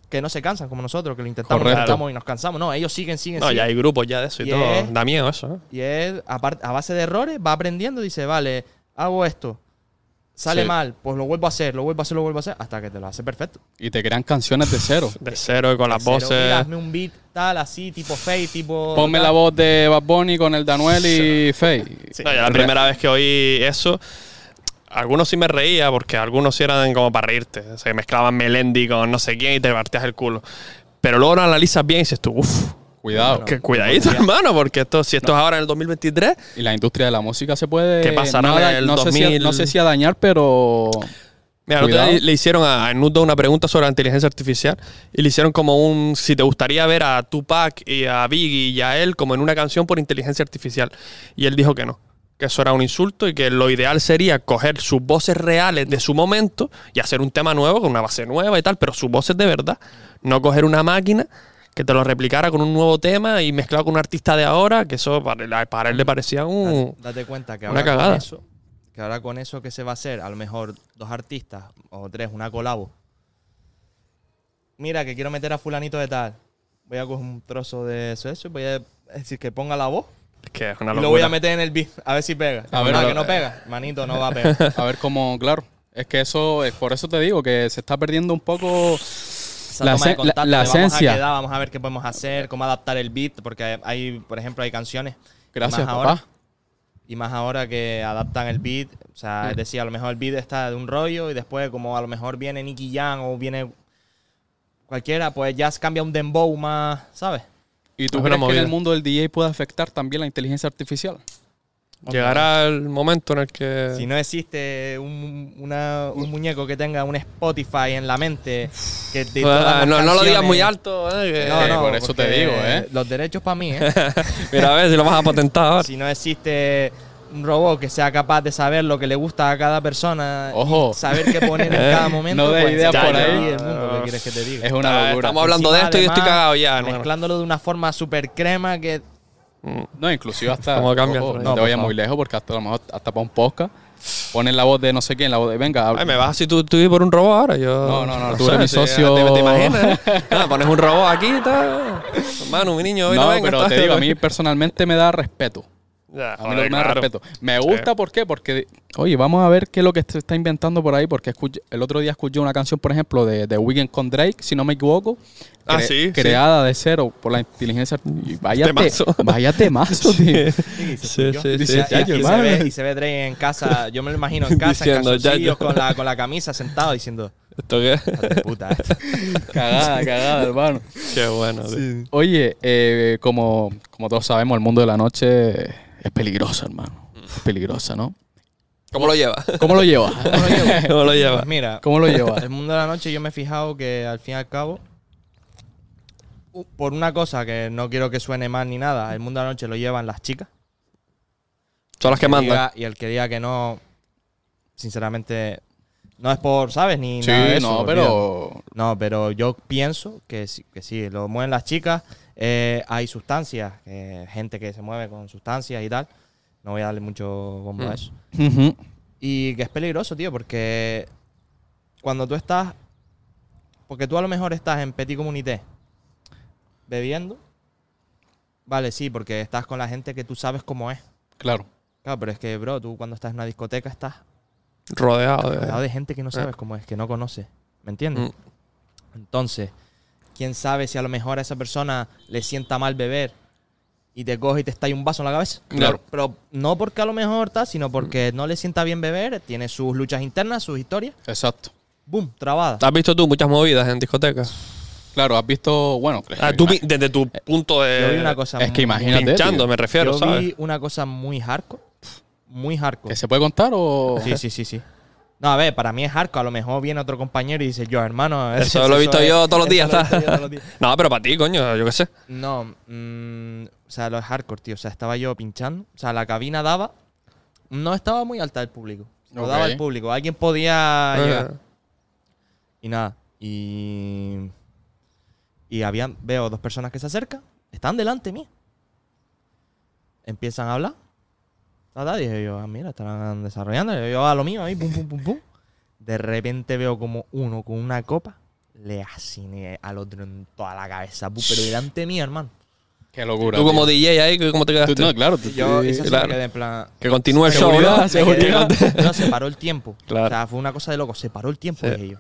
[SPEAKER 3] Que no se cansan como nosotros, que lo intentamos, intentamos y nos cansamos. No, ellos siguen, siguen, no, ya hay
[SPEAKER 1] grupos ya de eso y, todo. da miedo eso. ¿eh?
[SPEAKER 3] Y es, a, a base de errores, va aprendiendo. Dice, vale, hago esto sale mal, pues lo vuelvo a hacer, lo vuelvo a hacer, lo vuelvo a hacer, hasta que te lo hace perfecto.
[SPEAKER 2] Y te crean canciones de cero. de cero y con las voces. y hazme
[SPEAKER 3] un beat tal, así, tipo Faye, tipo.
[SPEAKER 2] Ponme la voz de Bad Bunny con el Danuel
[SPEAKER 1] y Faye. la primera vez que oí eso. Algunos sí me reía porque algunos sí eran como para reírte. Se mezclaban Melendi con no sé quién y te partías el culo. Pero luego lo analizas bien y dices tú, uff, Cuidado. que, cuidadito, hermano, porque esto, si esto es ahora en el 2023. Y la industria de la música se puede. ¿Qué pasará no, Sé si, no sé si a dañar, pero. Mira, le, le hicieron a, a una pregunta sobre la inteligencia artificial y le hicieron como un si te gustaría ver a Tupac y a Biggie y a él como en una canción por inteligencia artificial. Y él dijo que no, que eso era un insulto y que lo ideal sería coger sus voces reales de su momento y hacer un tema nuevo con una base nueva y tal, pero sus voces de verdad, no coger una máquina que te lo replicara con un nuevo tema y mezclado con un artista de ahora, que eso para, él le parecía un,
[SPEAKER 3] date, cuenta que ahora cagada. Con eso, que ahora con eso que se va a hacer, a lo mejor dos artistas o tres, una colabo. Mira, que quiero meter a fulanito de tal. Voy a coger un trozo de eso, eso voy a decir que ponga la voz. Es que es una locura. Y lo voy a meter en el beat, a ver si pega. A ver, que no pega. Manito, no va a pegar. A
[SPEAKER 2] ver cómo, claro. Es que eso, es por eso te digo que se está perdiendo un poco la La, vamos esencia. A vamos a ver qué podemos hacer, cómo adaptar el beat,
[SPEAKER 3] porque hay, por ejemplo, hay canciones. Gracias, papá. Ahora, y más ahora que adaptan el beat. O sea, es decir, a lo mejor el beat está de un rollo y después, como a lo mejor viene Nicky Jam o viene cualquiera, pues ya cambia un dembow más, ¿sabes?
[SPEAKER 1] ¿Y tú crees que en el
[SPEAKER 3] mundo del DJ puede afectar también la inteligencia artificial?
[SPEAKER 1] Llegará el momento en el
[SPEAKER 3] que... Si no existe un, un muñeco que tenga un Spotify en la mente... Que te ah, no, lo digas muy alto, eh, no, no, por eso te digo, ¿eh? Los derechos para mí, ¿eh? Mira, a ver si lo vas a patentar Si no existe un robot que sea capaz de saber lo que le gusta a cada persona Ojo. saber qué poner en eh, cada momento. no pues, idea por ahí. ¿qué quieres que te diga? Es una ah, locura. Estamos hablando de esto y yo estoy cagado ya. Mezclándolo de una forma súper crema
[SPEAKER 1] que
[SPEAKER 2] no, inclusive hasta. Oh, oh, no, te vayas muy lejos porque hasta a lo mejor hasta para un podcast ponen la voz de no sé quién, la voz de venga. Ay, me vas
[SPEAKER 1] si tú, estuviste por un robot ahora. Yo, no, no, no, tú eres mi socio. ¿Te, imaginas?
[SPEAKER 2] Ah, pones un robot aquí y tal. Manu, mi niño, hoy no, pero te digo, a mí personalmente me da respeto a mí lo que me respeto. Me gusta, ¿por qué? Porque, oye, vamos a ver qué es lo que se está inventando por ahí, porque escuché, el otro día escuché una canción, por ejemplo, de, de Weekend con Drake, si no me equivoco, ah, sí, creada de cero por la inteligencia Vaya temazo, vaya temazo tío. Sí, sí, sí. Y se ve
[SPEAKER 3] Drake en casa, yo me lo imagino en casa, en con la, con la camisa, sentado, diciendo... ¿Esto qué? Puta,
[SPEAKER 2] cagada, cagada, hermano. Qué bueno. Oye, eh, como, como todos sabemos, el mundo de la noche es peligroso, hermano. Es peligrosa, ¿no?
[SPEAKER 3] ¿Cómo lo lleva? ¿Cómo lo lleva? ¿Cómo lo lleva? Pues mira, ¿Cómo lo lleva? el mundo de la noche yo me he fijado que al fin y al cabo, por una cosa que no quiero que suene mal ni nada, el mundo de la noche lo llevan las chicas.
[SPEAKER 1] Son las que, mandan.
[SPEAKER 3] y el que diga que no, sinceramente, no es por, ¿sabes? Ni Sí, no, pero- No, pero yo pienso que sí, que sí, lo mueven las chicas eh, hay sustancias, eh, gente que se mueve con sustancias y tal. No voy a darle mucho bombo a mm. eso. Y que es peligroso, tío, porque cuando tú estás. Porque tú a lo mejor estás en petit communité bebiendo. Vale, sí, porque estás con la gente que tú sabes cómo es. Claro. Claro, pero es que, bro, tú cuando estás en una discoteca estás. Rodeado, rodeado de... gente que no eh. sabes cómo es, que no conoce ¿Me entiendes? Mm. Entonces quién sabe si a lo mejor a esa persona le sienta mal beber y te coge y te estalla un vaso en la cabeza. Claro. Pero, no porque a lo mejor está, sino porque mm. no le sienta bien beber, tiene sus luchas internas, sus historias. Exacto. Boom, trabada.
[SPEAKER 1] ¿Has visto tú muchas movidas en discotecas? Claro, has visto, bueno, ah, desde tu punto de... vista. una cosa es que imagínate. Pinchando, me refiero, Yo vi
[SPEAKER 3] una cosa muy hardcore. Muy hardcore. ¿Que se puede contar o...? Sí, sí, sí, sí. No, a ver, para mí es hardcore. A lo mejor viene otro compañero y dice, yo, hermano. Eso, lo he visto yo todos los días,
[SPEAKER 1] no, pero para ti, coño, yo qué sé.
[SPEAKER 3] No, mm, o sea, lo es hardcore, tío. O sea, estaba yo pinchando. O sea, la cabina daba. No estaba muy alta el público. No daba el público. Alguien podía Y nada. Y. Y veo dos personas que se acercan. Están delante de mí. Empiezan a hablar. Nada, dije yo, ah, mira, estarán desarrollando. Yo a ah, lo mío ahí, pum, pum, pum, pum. De repente veo como uno con una copa le asine al otro en toda la cabeza, pero delante mío, hermano. Qué locura. Tú como DJ ahí, ¿cómo te quedaste? no, claro. yo claro. plan... Que continúe el show, ¿no? se paró el tiempo. O sea, fue una cosa de loco. Se paró el tiempo,
[SPEAKER 1] de dije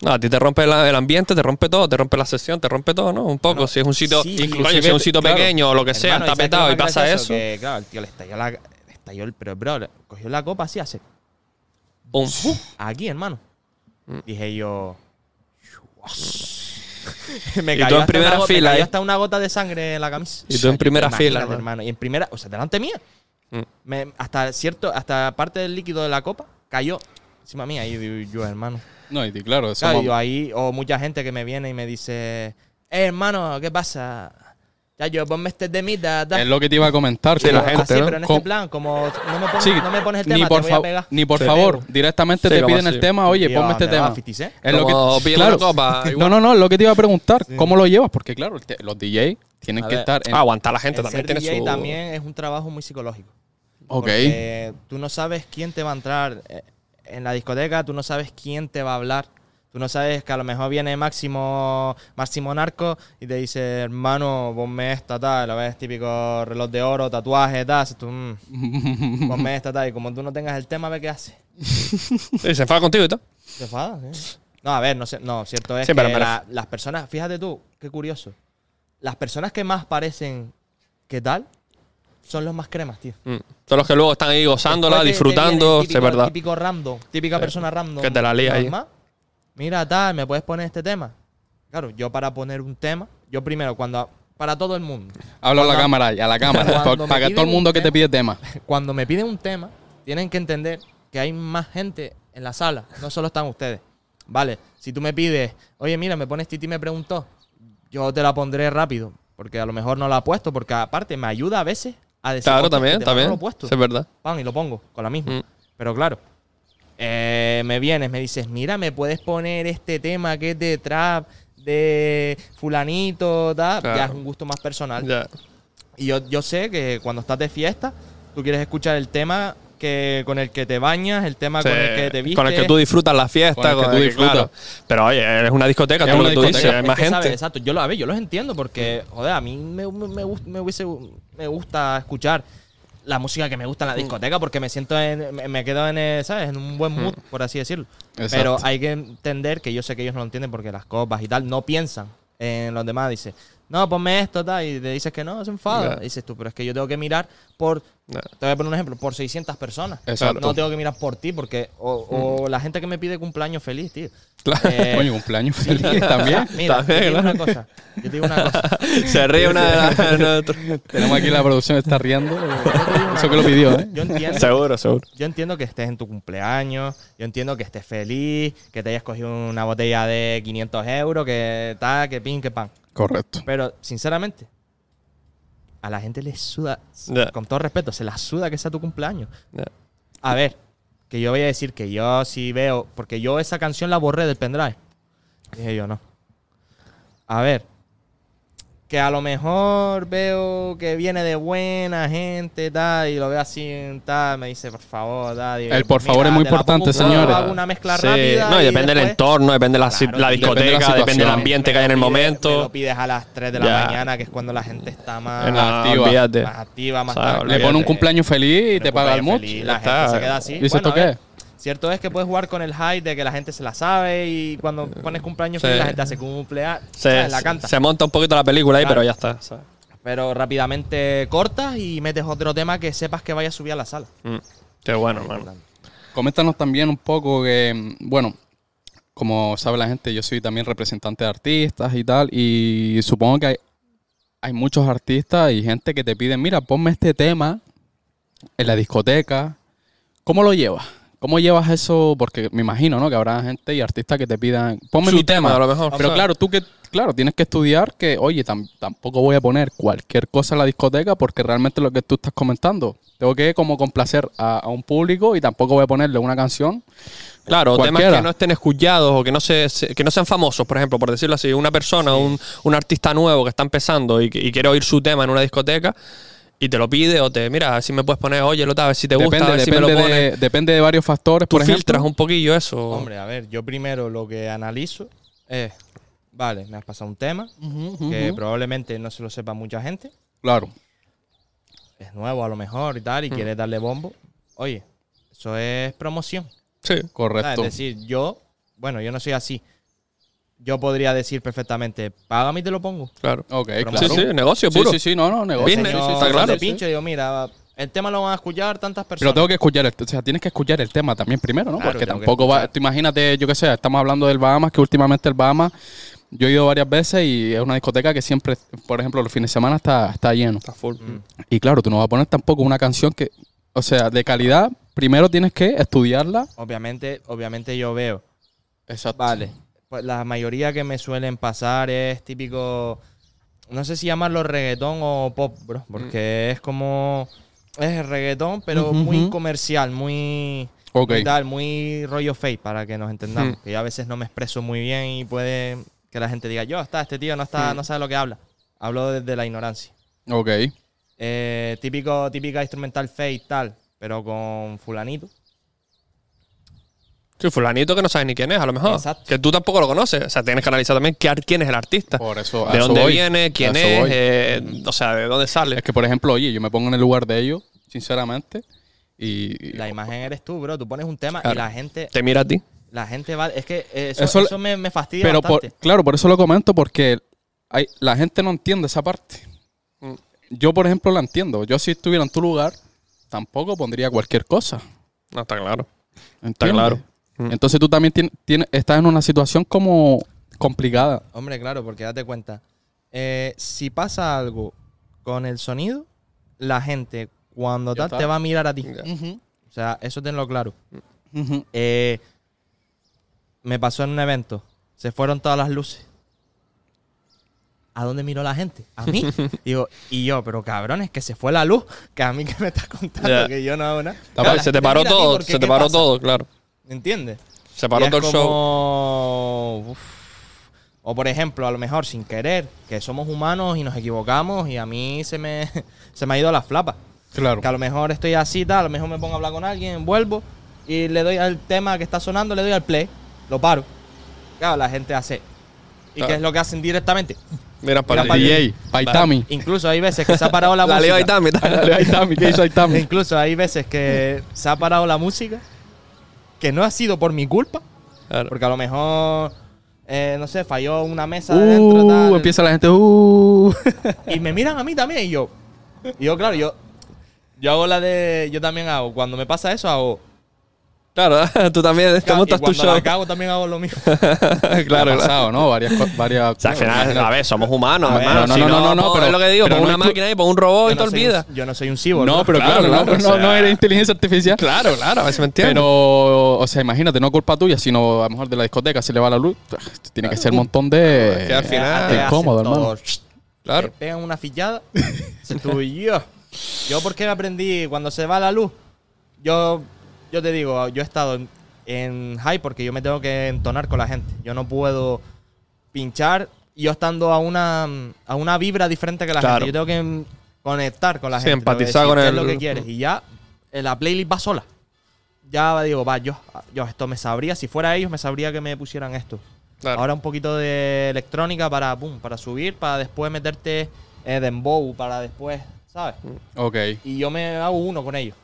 [SPEAKER 1] No, a ti te rompe el ambiente, te rompe todo, te rompe la sesión, te rompe todo, ¿no? Un poco. si es un sitio, incluso, si es un sitio pequeño o lo que sea, está petado y pasa eso.
[SPEAKER 3] claro, el tío le estalló la, el pero bro, cogió la copa así, hace. Aquí, hermano. Dije yo. me en primera fila, me cayó ¿eh? hasta una gota de sangre en la camisa. Y tú en primera fila, hermano? Y en primera, o sea, delante mía. Mm. hasta cierto, hasta parte del líquido de la copa cayó encima mía. Y yo, yo hermano.
[SPEAKER 2] No, y claro, eso. yo
[SPEAKER 3] ahí, o mucha gente que me viene y me dice, eh, hermano, ¿qué pasa? Ya, yo ponme este de mí, Es lo que te iba a
[SPEAKER 2] comentar. Sí, la gente, pero en este
[SPEAKER 3] plan, como no me, pones el ni tema, por voy Ni
[SPEAKER 2] por favor, directamente te piden el tema, oye, ponme este tema. Ah, es lo que, claro, no, no, no, lo que te iba a preguntar, ¿cómo lo llevas? Porque claro, los DJs tienen que estar... En, ah, aguantar
[SPEAKER 3] la gente, también también es un trabajo muy psicológico. Ok. tú no sabes quién te va a entrar eh, en la discoteca, tú no sabes quién te va a hablar Tú no sabes que a lo mejor viene Máximo, Máximo Narco y te dice, hermano, ponme esta, tal. La ves, típico reloj de oro, tatuaje, tal. Tú, mm, ponme esta, tal. Y como tú no tengas el tema, ve qué hace. se
[SPEAKER 1] enfada contigo y tal. Se enfada,
[SPEAKER 3] No, a ver, no, sé, no cierto es que las personas, fíjate tú, qué curioso. Las personas que más parecen que tal son los más cremas, tío.
[SPEAKER 1] Mm. Son los que luego están ahí gozándola, disfrutando, es verdad. Típico
[SPEAKER 3] random, típica persona random. Que te la lía ahí mira, tal, ¿me puedes poner este tema? Claro, yo para poner un tema, yo primero, cuando. Para todo el mundo. Hablo a la cámara, a la cámara. para todo el mundo que te pide tema.
[SPEAKER 2] Cuando me piden un
[SPEAKER 3] tema, tienen que entender que hay más gente en la sala, no solo están ustedes. Vale, si tú me pides, oye, mira, me pones Titi me preguntó, yo te la pondré rápido, porque a lo mejor no la he puesto, porque aparte me ayuda a veces a decir. Claro, también, también. lo es verdad. y lo pongo con la misma. Mm. Pero claro, eh, me vienes, me dices, mira, me puedes poner este tema que es de trap, de fulanito, te das es un gusto más personal. Y yo, yo sé que cuando estás de fiesta, tú quieres escuchar el tema que con el que te bañas, el tema con el que te vistes. Con el que tú disfrutas la fiesta, con el que, tú disfrutas.
[SPEAKER 1] Pero oye, eres una discoteca, es tú una lo discoteca. dices, hay más gente.
[SPEAKER 3] exacto, yo, lo, yo los entiendo porque, joder, a mí me, me, me, me gusta escuchar la música que me gusta en la mm. discoteca porque me siento en, me quedo en, eh, ¿sabes? en un buen mm. mood, por así decirlo. Pero hay que entender que yo sé que ellos no lo entienden porque las copas y tal no piensan en los demás. Dice, no, ponme esto, tal, y te dices que no, se enfada. dices tú, pero es que yo tengo que mirar por, te voy a poner un ejemplo, por 600 personas. No tengo que mirar por ti, porque, o, hmm. la gente que me pide cumpleaños feliz, tío. Claro. Eh, cumpleaños feliz también. Mira, yo te cosa. Yo te digo una cosa. se ríe una de la
[SPEAKER 2] Tenemos aquí la producción, está riendo. Eso que lo pidió, ¿eh? Yo entiendo. Seguro, seguro.
[SPEAKER 3] Yo entiendo que estés en tu cumpleaños, yo entiendo que estés feliz, que te hayas cogido una botella de 500 euros, que tal, que pin, que pan. Correcto. Pero, sinceramente, a la gente le suda, con todo respeto, se la suda que sea tu cumpleaños. A ver, que yo voy a decir que yo sí veo, porque yo esa canción la borré del pendrive. Dije yo, no. A ver, que a lo mejor veo que viene de buena gente, tal, y lo veo así, tal, me dice, por favor, tal. el por favor es muy importante, señores. Hago una mezcla rápida. No, depende del
[SPEAKER 1] entorno, depende la, la discoteca, depende del ambiente me que hay en el momento.
[SPEAKER 2] lo
[SPEAKER 3] pides a las 3 de la mañana, que es cuando la gente está
[SPEAKER 1] más, En
[SPEAKER 2] ah, activa. más activa. más Le pone un cumpleaños feliz y te paga el mucho. La gente se queda así. ¿Y bueno,
[SPEAKER 3] esto qué? Cierto es que puedes jugar con el hype de que la gente se la sabe y cuando pones cumpleaños la gente hace cumpleaños, se, la canta. Se
[SPEAKER 1] monta un poquito la película ahí, pero ya está.
[SPEAKER 3] Pero rápidamente cortas y metes otro tema que sepas que vaya a subir a la sala.
[SPEAKER 1] Mm, qué bueno, man.
[SPEAKER 2] Coméntanos también un poco que, bueno, como sabe la gente, yo soy también representante de artistas y tal, y supongo que hay, hay muchos artistas y gente que te piden, mira, ponme este tema en la discoteca. ¿Cómo lo llevas? ¿Cómo llevas eso? Porque me imagino, Que habrá gente y artistas que te pidan, ponme Su mi tema, a lo mejor. Pero claro, tú que, claro, tienes que estudiar que, oye, tampoco voy a poner cualquier cosa en la discoteca porque realmente lo que tú estás comentando, tengo que como complacer a, un público y tampoco voy a ponerle una canción. Claro, temas que no
[SPEAKER 1] estén escuchados o que no, se, que no sean famosos, por ejemplo, por decirlo así. Una persona, un, artista nuevo que está empezando y, y quiere oír su tema en una discoteca, y te lo pide o te, mira, a si me puedes poner, oye, lo a ver si te gusta, depende, De, depende
[SPEAKER 2] de varios factores, por ejemplo. filtras un poquillo eso. Hombre,
[SPEAKER 1] a ver, yo primero lo que analizo es,
[SPEAKER 3] eh. vale, me has pasado un tema que probablemente no se lo sepa mucha gente. Claro. Es nuevo a lo mejor y tal, y quiere mm. quieres darle bombo. Oye, eso es promoción.
[SPEAKER 1] Sí, correcto. Es
[SPEAKER 3] decir, yo, bueno, yo no soy así yo podría decir perfectamente, págame y te lo pongo.
[SPEAKER 1] Claro. Ok, claro. Sí, sí, negocio puro. Sí, sí, sí no, no, negocio.
[SPEAKER 3] está claro. pinche, digo, mira, el tema lo van a escuchar tantas personas. Pero tengo
[SPEAKER 2] que escuchar, el, o sea, tienes que escuchar el tema también primero, ¿no? Porque tampoco va, tú imagínate, yo qué sé, estamos hablando del Bahamas, que últimamente el Bahamas, yo he ido varias veces y es una discoteca que siempre, por ejemplo, los fines de semana está, está lleno. Está full. Mm. Y claro, tú no vas a poner tampoco una canción que, o sea, de calidad, primero tienes que estudiarla.
[SPEAKER 3] Obviamente, obviamente yo veo. Exacto. Vale pues la mayoría que me suelen pasar es típico, no sé si llamarlo reggaetón o pop, bro, porque mm. es como, es reggaetón, pero muy comercial, muy... Okay. Muy, tal, muy rollo fake para que nos entendamos. Mm. Que yo a veces no me expreso muy bien y puede que la gente diga, yo, está, este tío no, está, mm. no sabe lo que habla. Hablo desde la ignorancia. Ok. Eh, típico, típica instrumental fake, tal, pero con fulanito.
[SPEAKER 1] Sí, fulanito que no sabes ni quién es, a lo mejor. Que tú tampoco lo conoces. O sea, tienes que analizar también quién es el artista. Por eso, de dónde viene, quién es, eh, o sea, de dónde sale.
[SPEAKER 2] Es que, por ejemplo, oye, yo me pongo en el lugar de ellos, sinceramente. Y, la imagen eres tú,
[SPEAKER 3] bro. Tú pones un tema y la gente. Te mira a ti. La gente va. Es que eso, me, me, fastidia. Pero
[SPEAKER 2] claro, por eso lo comento, porque hay, la gente no entiende esa parte. Mm. Yo, por ejemplo, la entiendo. Yo, si estuviera en tu lugar, tampoco pondría cualquier cosa. No, está claro. Está claro. Mm. Entonces tú también tienes, estás en una situación como complicada.
[SPEAKER 3] Hombre, claro, porque date cuenta. Eh, si pasa algo con el sonido, la gente cuando tal te va a mirar a ti. O sea, eso tenlo claro. Eh, me pasó en un evento. Se fueron todas las luces. ¿A dónde miró la gente? A mí. Digo, y yo, pero cabrones, que se fue la luz. Que a mí que me estás contando que yo no hago nada. se te paró todo, se te paró todo, claro. ¿Entiendes? Se paró todo el
[SPEAKER 2] show.
[SPEAKER 3] O por ejemplo, a lo mejor sin querer, que somos humanos y nos equivocamos y a mí se me, se me ha ido la flapa. Claro. Que a lo mejor estoy así, tal, a lo mejor me pongo a hablar con alguien, vuelvo y le doy al tema que está sonando, le doy al play, lo paro. Claro, la gente hace. ¿Y qué es lo que hacen directamente? Mira, para, Incluso hay veces que se ha parado la, música. Itami, Itami, ¿qué Incluso hay veces que se ha parado la música que no ha sido por mi culpa. Porque a lo mejor, eh, no sé, falló una mesa uh,
[SPEAKER 2] tal. Empieza la gente, uh.
[SPEAKER 3] y me miran a mí también y yo. Y yo, claro, yo, yo hago la de. Yo también hago. Cuando me pasa eso, hago.
[SPEAKER 1] Claro, tú también te montas tu show. La cago también hago lo mismo. claro, ha ¿no? Varias varias O sea, al final, a ver, somos humanos, hermano. No, no, no, no, no, pues, pero es lo que digo, pon una máquina y pon un robot y te olvidas.
[SPEAKER 3] Yo no soy un cyborg. No, pero claro, no, no
[SPEAKER 1] inteligencia artificial. Claro, claro, a veces me entiendes.
[SPEAKER 2] Pero, o sea, imagínate, no culpa tuya, sino a lo mejor de la discoteca, si le va la luz, pues, tiene que ser un montón de. al final. Incómodo, hermano. Claro.
[SPEAKER 3] Te pegan una fillada. Se yo. Yo, porque aprendí cuando se va la luz? Yo yo te digo, yo he estado en, en high porque yo me tengo que entonar con la gente. Yo no puedo pinchar yo estando a una, a una vibra diferente que la gente. Yo tengo que conectar con la gente. empatizar con El... lo que quieres. Y ya eh, la playlist va sola. Ya digo, va, yo, yo esto me sabría, si fuera ellos, me sabría que me pusieran esto. Ahora un poquito de electrónica para, boom, para subir, para después meterte En eh, dembow, para después, ¿sabes? Ok. Y yo me hago uno con ellos.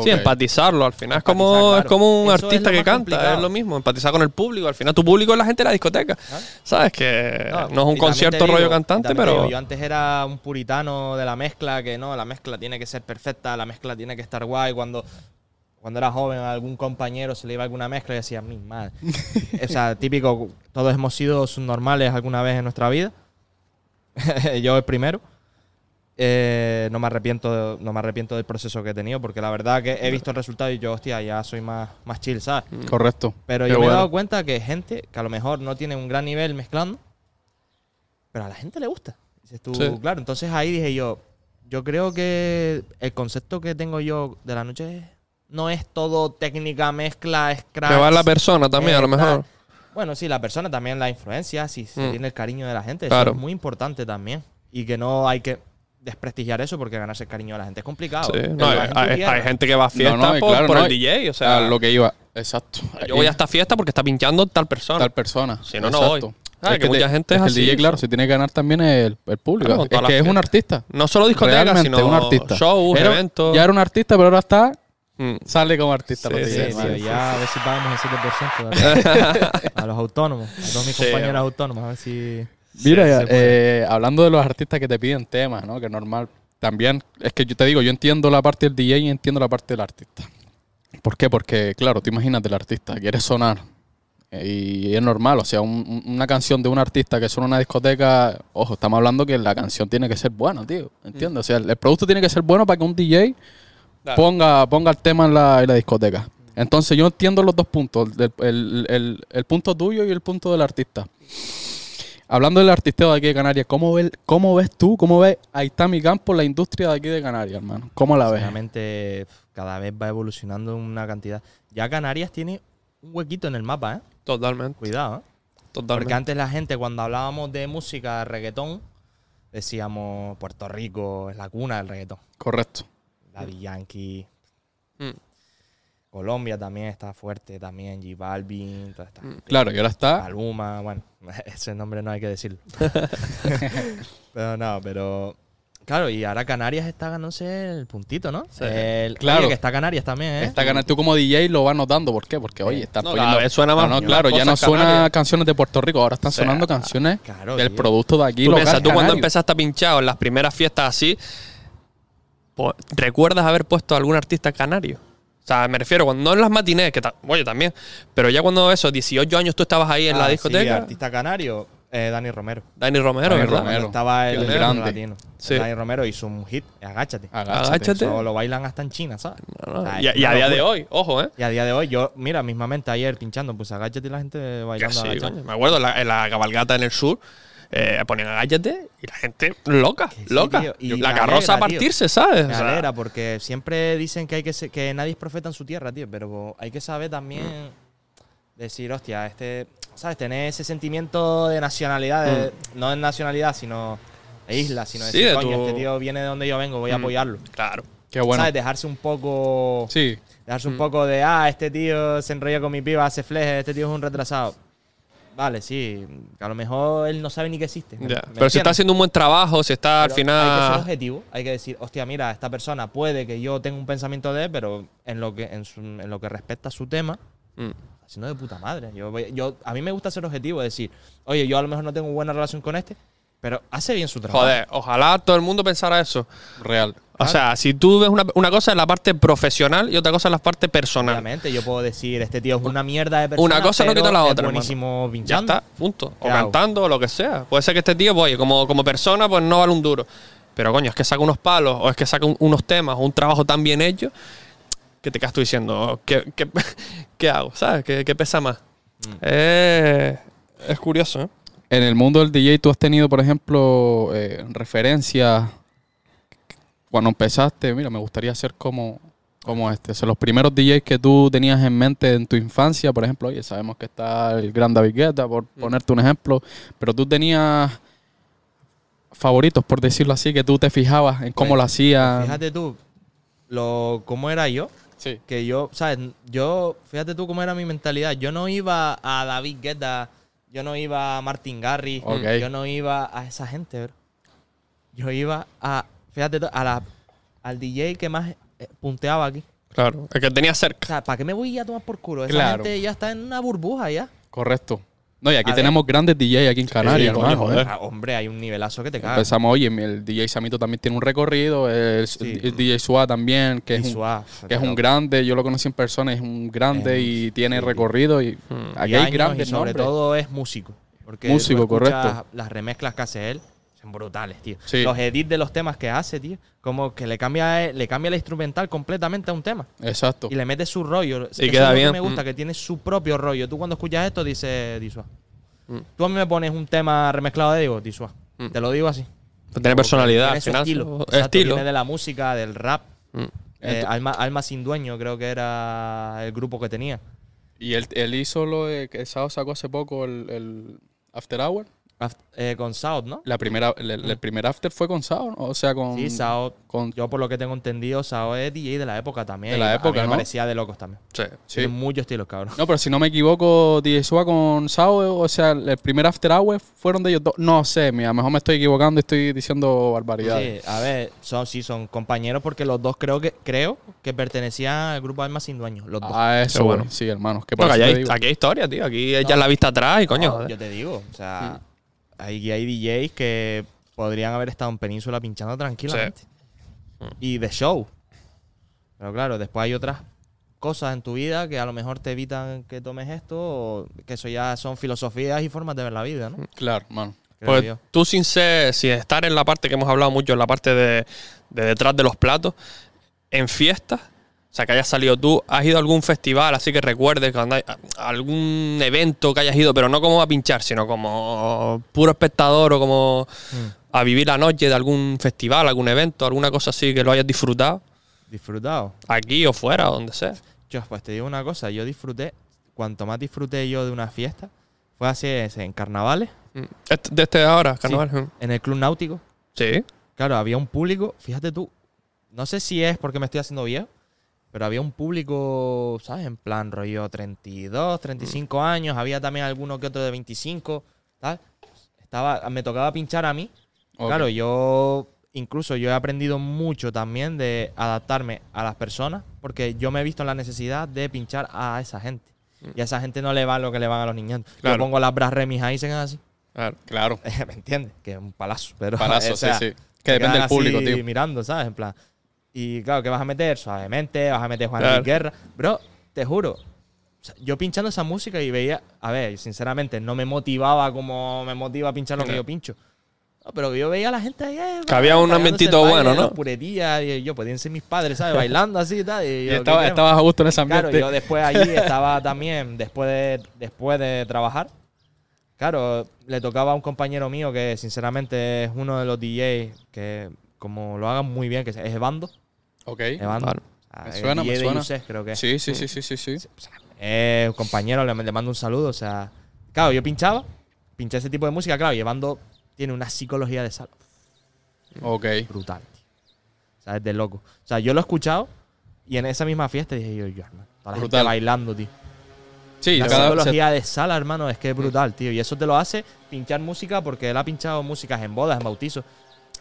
[SPEAKER 3] Sí,
[SPEAKER 1] empatizarlo al final. es como, es como un artista que canta, es lo mismo, empatizar con el público. Al final tu público es la gente de la discoteca. Ah. ¿Sabes? Que no, es un concierto rollo cantante, pero... yo
[SPEAKER 3] antes era un puritano de la mezcla, que no, la mezcla tiene que ser perfecta, la mezcla tiene que estar guay. Cuando, cuando era joven a algún compañero se le iba alguna mezcla y decía, mi madre. o sea, típico, todos hemos sido subnormales alguna vez en nuestra vida. yo el primero. Eh, no, me arrepiento, no me arrepiento del proceso que he tenido, porque la verdad que he visto el resultado y yo, hostia, ya soy más, más chill, ¿sabes? Mm. Correcto. Pero yo me he dado cuenta que gente que a lo mejor no tiene un gran nivel mezclando, pero a la gente le gusta. claro. Entonces ahí dije yo, yo creo que el concepto que tengo yo de la noche no es todo técnica, mezcla, scratch. Te va la persona también, a lo eh, mejor. Bueno, sí, la persona también, la influencia, si mm. tiene el cariño de la gente, eso es muy importante también. Y que no hay que desprestigiar eso porque ganarse el cariño de la gente es complicado. Sí. hay, gente que va a fiesta por, el DJ, o sea, lo
[SPEAKER 1] que iba, exacto. Yo voy a esta fiesta porque está pinchando tal persona. Tal persona. Si no, no voy. que, mucha gente es, así, El DJ, claro,
[SPEAKER 2] se tiene que ganar también el, el público. es que es un artista. No solo discoteca, sino un artista. Show, eventos. Ya era un artista, pero ahora está mm. Sale como artista. ya a ver
[SPEAKER 3] si pagamos el 7% a los autónomos, a todos mis compañeros autónomos, a ver si...
[SPEAKER 2] Mira, pues. eh, hablando de los artistas que te piden temas, ¿no? Que normal. También, es que yo te digo, yo entiendo la parte del DJ y entiendo la parte del artista. ¿Por qué? Porque, claro, tú imagínate el artista, quiere sonar. Eh, y es normal, o sea, una canción de un artista que suena en una discoteca, ojo, estamos hablando que la canción tiene que ser buena, tío. ¿Entiendes? Mm. O sea, el, producto tiene que ser bueno para que un DJ ponga, ponga el tema en la, en la discoteca. Mm. Entonces yo entiendo los dos puntos, el, el punto tuyo y el punto del artista. Hablando del artisteo de aquí de Canarias, ¿cómo, ves, cómo ves tú, cómo ves ahí está mi campo, la industria de aquí de Canarias, hermano? ¿Cómo la ves?
[SPEAKER 3] Realmente cada vez
[SPEAKER 2] va evolucionando una cantidad.
[SPEAKER 3] Ya Canarias tiene un huequito en el mapa, ¿eh? Totalmente. Cuidado, ¿eh? Totalmente. Porque antes la gente, cuando hablábamos de música, reggaetón, decíamos Puerto Rico es la cuna del reggaetón. Correcto. La Yankee. Mm. Colombia también está fuerte, también G Balvin, toda esta mm, Claro, y ahora está. Paluma, bueno, ese nombre no hay que decirlo. pero no, pero. Claro, y ahora
[SPEAKER 2] Canarias está ganándose el puntito, ¿no? claro. que está Canarias también, ¿eh? Está Canarias. Tú como DJ lo vas notando. ¿Por qué? Porque, oye, está no, Vez suena más... No, claro, ya no suena canciones de Puerto Rico. Ahora están sonando canciones
[SPEAKER 1] del producto de aquí. Tú tú cuando empezaste a pinchar en las primeras fiestas así, ¿recuerdas haber puesto algún artista canario? O sea, me refiero, cuando no en las matinés, que oye, también, pero ya cuando eso, 18 años tú estabas ahí en la ah, discoteca. Sí, artista
[SPEAKER 3] canario, eh, Dani Romero.
[SPEAKER 1] Dani Romero, ¿verdad? Estaba el, el grande. latino. Dani Romero hizo un
[SPEAKER 3] hit, Agáchate. Agáchate. Eso lo bailan hasta en China, ¿sabes? y, a día de
[SPEAKER 1] hoy, ojo, ¿eh?
[SPEAKER 3] Y a día de hoy, yo, mira, mismamente ayer pinchando, pues Agáchate y la gente bailando. Sí, agáchate. Me
[SPEAKER 1] acuerdo, la, en la cabalgata en el sur, eh, ponían a y la gente loca, loca. y la carroza a partirse, ¿sabes?
[SPEAKER 3] porque siempre dicen que, hay que, que nadie es profeta en su tierra, tío, pero hay que saber también decir, hostia, este, ¿sabes? Tener ese sentimiento de nacionalidad, mm. no de nacionalidad, sino de isla, sino de coño, este tío viene de donde yo vengo, voy a mm. apoyarlo. Claro. Qué bueno. ¿Sabes? Dejarse un poco. Sí. Dejarse un mm. poco de, ah, este tío se enrolla con mi piba, hace fleje, este tío es un retrasado vale, sí, a lo mejor él no sabe ni que existe. pero si está haciendo un buen
[SPEAKER 1] trabajo, si está al final... Hay que ser
[SPEAKER 3] objetivo, hay que decir, hostia, mira, esta persona puede que yo tenga un pensamiento de él, pero en lo que, en, lo que respecta a su tema, Haciendo mm. de puta madre. Yo, yo, a mí me gusta ser objetivo, decir, oye, yo a lo mejor no tengo buena relación con este,
[SPEAKER 1] pero hace bien su trabajo. Joder, ojalá todo el mundo pensara eso. Real. O sea, si tú ves una, cosa en la parte profesional y otra cosa en la parte personal. Obviamente,
[SPEAKER 3] yo puedo decir, este tío es una mierda de persona. Una cosa no quita la otra. Es buenísimo Ya está, punto. O
[SPEAKER 1] cantando, o lo que sea. Puede ser que este tío, oye, pues, como, como persona, pues no vale un duro. Pero coño, es que saca unos palos, o es que saca unos temas, o un trabajo tan bien hecho, que te quedas tú diciendo, ¿qué, hago? ¿Sabes? ¿Qué, pesa más? Mm. Eh, es curioso, ¿eh?
[SPEAKER 2] En el mundo del DJ, tú has tenido, por ejemplo, eh, referencias. Cuando empezaste, mira, me gustaría ser como, como este. O sea, los primeros DJs que tú tenías en mente en tu infancia, por ejemplo, oye, sabemos que está el gran David Guetta, por mm. ponerte un ejemplo, pero tú tenías favoritos, por decirlo así, que tú te fijabas en cómo pues, lo hacías. Fíjate
[SPEAKER 3] tú, lo, cómo era yo. Que yo, ¿sabes? Yo, fíjate tú cómo era mi mentalidad. Yo no iba a David Guetta yo no iba a Martin Garry. Yo no iba a esa gente, bro. Yo iba a, fíjate, a la, al DJ que más eh, punteaba aquí.
[SPEAKER 1] Claro, el que tenía
[SPEAKER 2] cerca.
[SPEAKER 3] O sea, ¿para qué me voy
[SPEAKER 2] a tomar por culo? Esa gente
[SPEAKER 3] ya está en una burbuja ya.
[SPEAKER 2] Correcto. No, y aquí tenemos grandes DJs aquí en Canarias, ah, hombre, hay
[SPEAKER 3] un nivelazo que te cae. Empezamos,
[SPEAKER 2] oye, el DJ Samito también tiene un recorrido, el, DJ Suá también, que, es un, grande, yo lo conocí en persona, es un grande y tiene recorrido y hmm. aquí hay grandes y sobre todo
[SPEAKER 3] es músico. Porque músico, correcto. Las remezclas que hace él brutales, tío. Los edits de los temas que hace, tío. Como que le cambia, le cambia el instrumental completamente a un tema. Exacto. Y le mete su rollo. Y queda me gusta, mm. que tiene su propio rollo. Tú cuando escuchas esto dices Disua. Mm. Tú a mí me pones un tema remezclado de Digo, Disua. Mm. Te lo digo así.
[SPEAKER 1] Tiene personalidad, estilo. de
[SPEAKER 3] la música, del rap. Eh, Alma, Alma sin dueño creo que era el
[SPEAKER 4] grupo
[SPEAKER 2] que tenía. Y él, hizo lo que Sao sacó hace poco el After Hour. Eh, con South, ¿no? La primera, el, primer after fue con South, o sea, con. Sí, South.
[SPEAKER 3] Con, yo, por lo que tengo entendido, South es DJ de la época también. De la época, a Me parecía de locos también. Sí, sí. muchos estilos, cabrón.
[SPEAKER 2] No, pero si no me equivoco, DJ con South, o sea, el primer after hour fueron de ellos dos. No sé, mira, a lo mejor me estoy equivocando y estoy diciendo barbaridades. Sí, a ver, son,
[SPEAKER 3] sí, son compañeros porque los dos creo que creo que pertenecían al grupo Alma Sin Dueños. Los dos. Ah,
[SPEAKER 1] eso, bueno. Sí, hermanos. aquí hay historia, tío. Aquí ella la vista atrás y coño. yo
[SPEAKER 2] te
[SPEAKER 3] digo, o sea hay, hay DJs que podrían haber estado en Península pinchando tranquilamente. Y de show. Pero claro, después hay otras cosas en tu vida que a lo mejor te evitan que tomes esto, o que eso ya son filosofías y formas de ver la vida, ¿no? Mm,
[SPEAKER 1] claro, mano. Pues tú sin ser, sin estar en la parte que hemos hablado mucho, en la parte de, de detrás de los platos, en fiestas o sea, que hayas salido tú. ¿Has ido a algún festival, así que recuerdes, algún evento que hayas ido, pero no como a pinchar, sino como puro espectador o como mm. a vivir la noche de algún festival, algún evento, alguna cosa así que lo hayas disfrutado?
[SPEAKER 3] ¿Disfrutado?
[SPEAKER 1] Aquí o fuera, o donde sea.
[SPEAKER 3] Yo, pues te digo una cosa, yo disfruté, cuanto más disfruté yo de una fiesta, fue así en carnavales. Mm. Este, ¿De ahora, carnaval? Mm. en el Club Náutico. Sí. Claro, había un público, fíjate tú, no sé si es porque me estoy haciendo viejo pero había un público, ¿sabes? En plan rollo 32, 35 mm. años. Había también alguno que otro de 25, tal. Estaba, me tocaba pinchar a mí. Claro, yo incluso yo he aprendido mucho también de adaptarme a las personas porque yo me he visto en la necesidad de pinchar a esa gente. Mm. Y a esa gente no le va lo que le van a los niños. Claro. Yo pongo las bras remis ahí se así. Claro. claro. ¿Me entiendes? Que es un palazo. Pero, palazo, sí, sí. Que depende del público, tío. mirando, ¿sabes? En plan, y claro, ¿qué vas a meter? Suavemente, vas a meter Juan claro. Guerra. Bro, te juro. yo pinchando esa música y veía. A ver, sinceramente, no me motivaba como me motiva pinchar lo que yo pincho. pero yo veía a la gente ahí.
[SPEAKER 1] Eh, que había un ambientito bueno, ¿no?
[SPEAKER 3] Puretía, y yo podían ser mis padres, ¿sabes? Bailando así y tal. Y estaba, estabas a gusto en ese ambiente. Claro, yo después allí estaba también, después de, después de trabajar. Claro, le tocaba a un compañero mío que, sinceramente, es uno de los DJs que, como lo hagan muy bien, que es Bando. Ok. me suena, me suena. Sí, sí, sí, sí, sí. Eh, compañero, le, mando un saludo. O sea, claro, yo pinchaba, pinché ese tipo de música, claro, llevando, tiene una psicología de sala. Ok. Brutal. Tío. O sea, es de loco. O sea, yo lo he escuchado y en esa misma fiesta dije yo, yo hermano, toda la gente bailando, tío. Sí, la psicología de sala, hermano, es que es mm. brutal, tío. Y eso te lo hace pinchar música porque él ha pinchado músicas en bodas, en bautizos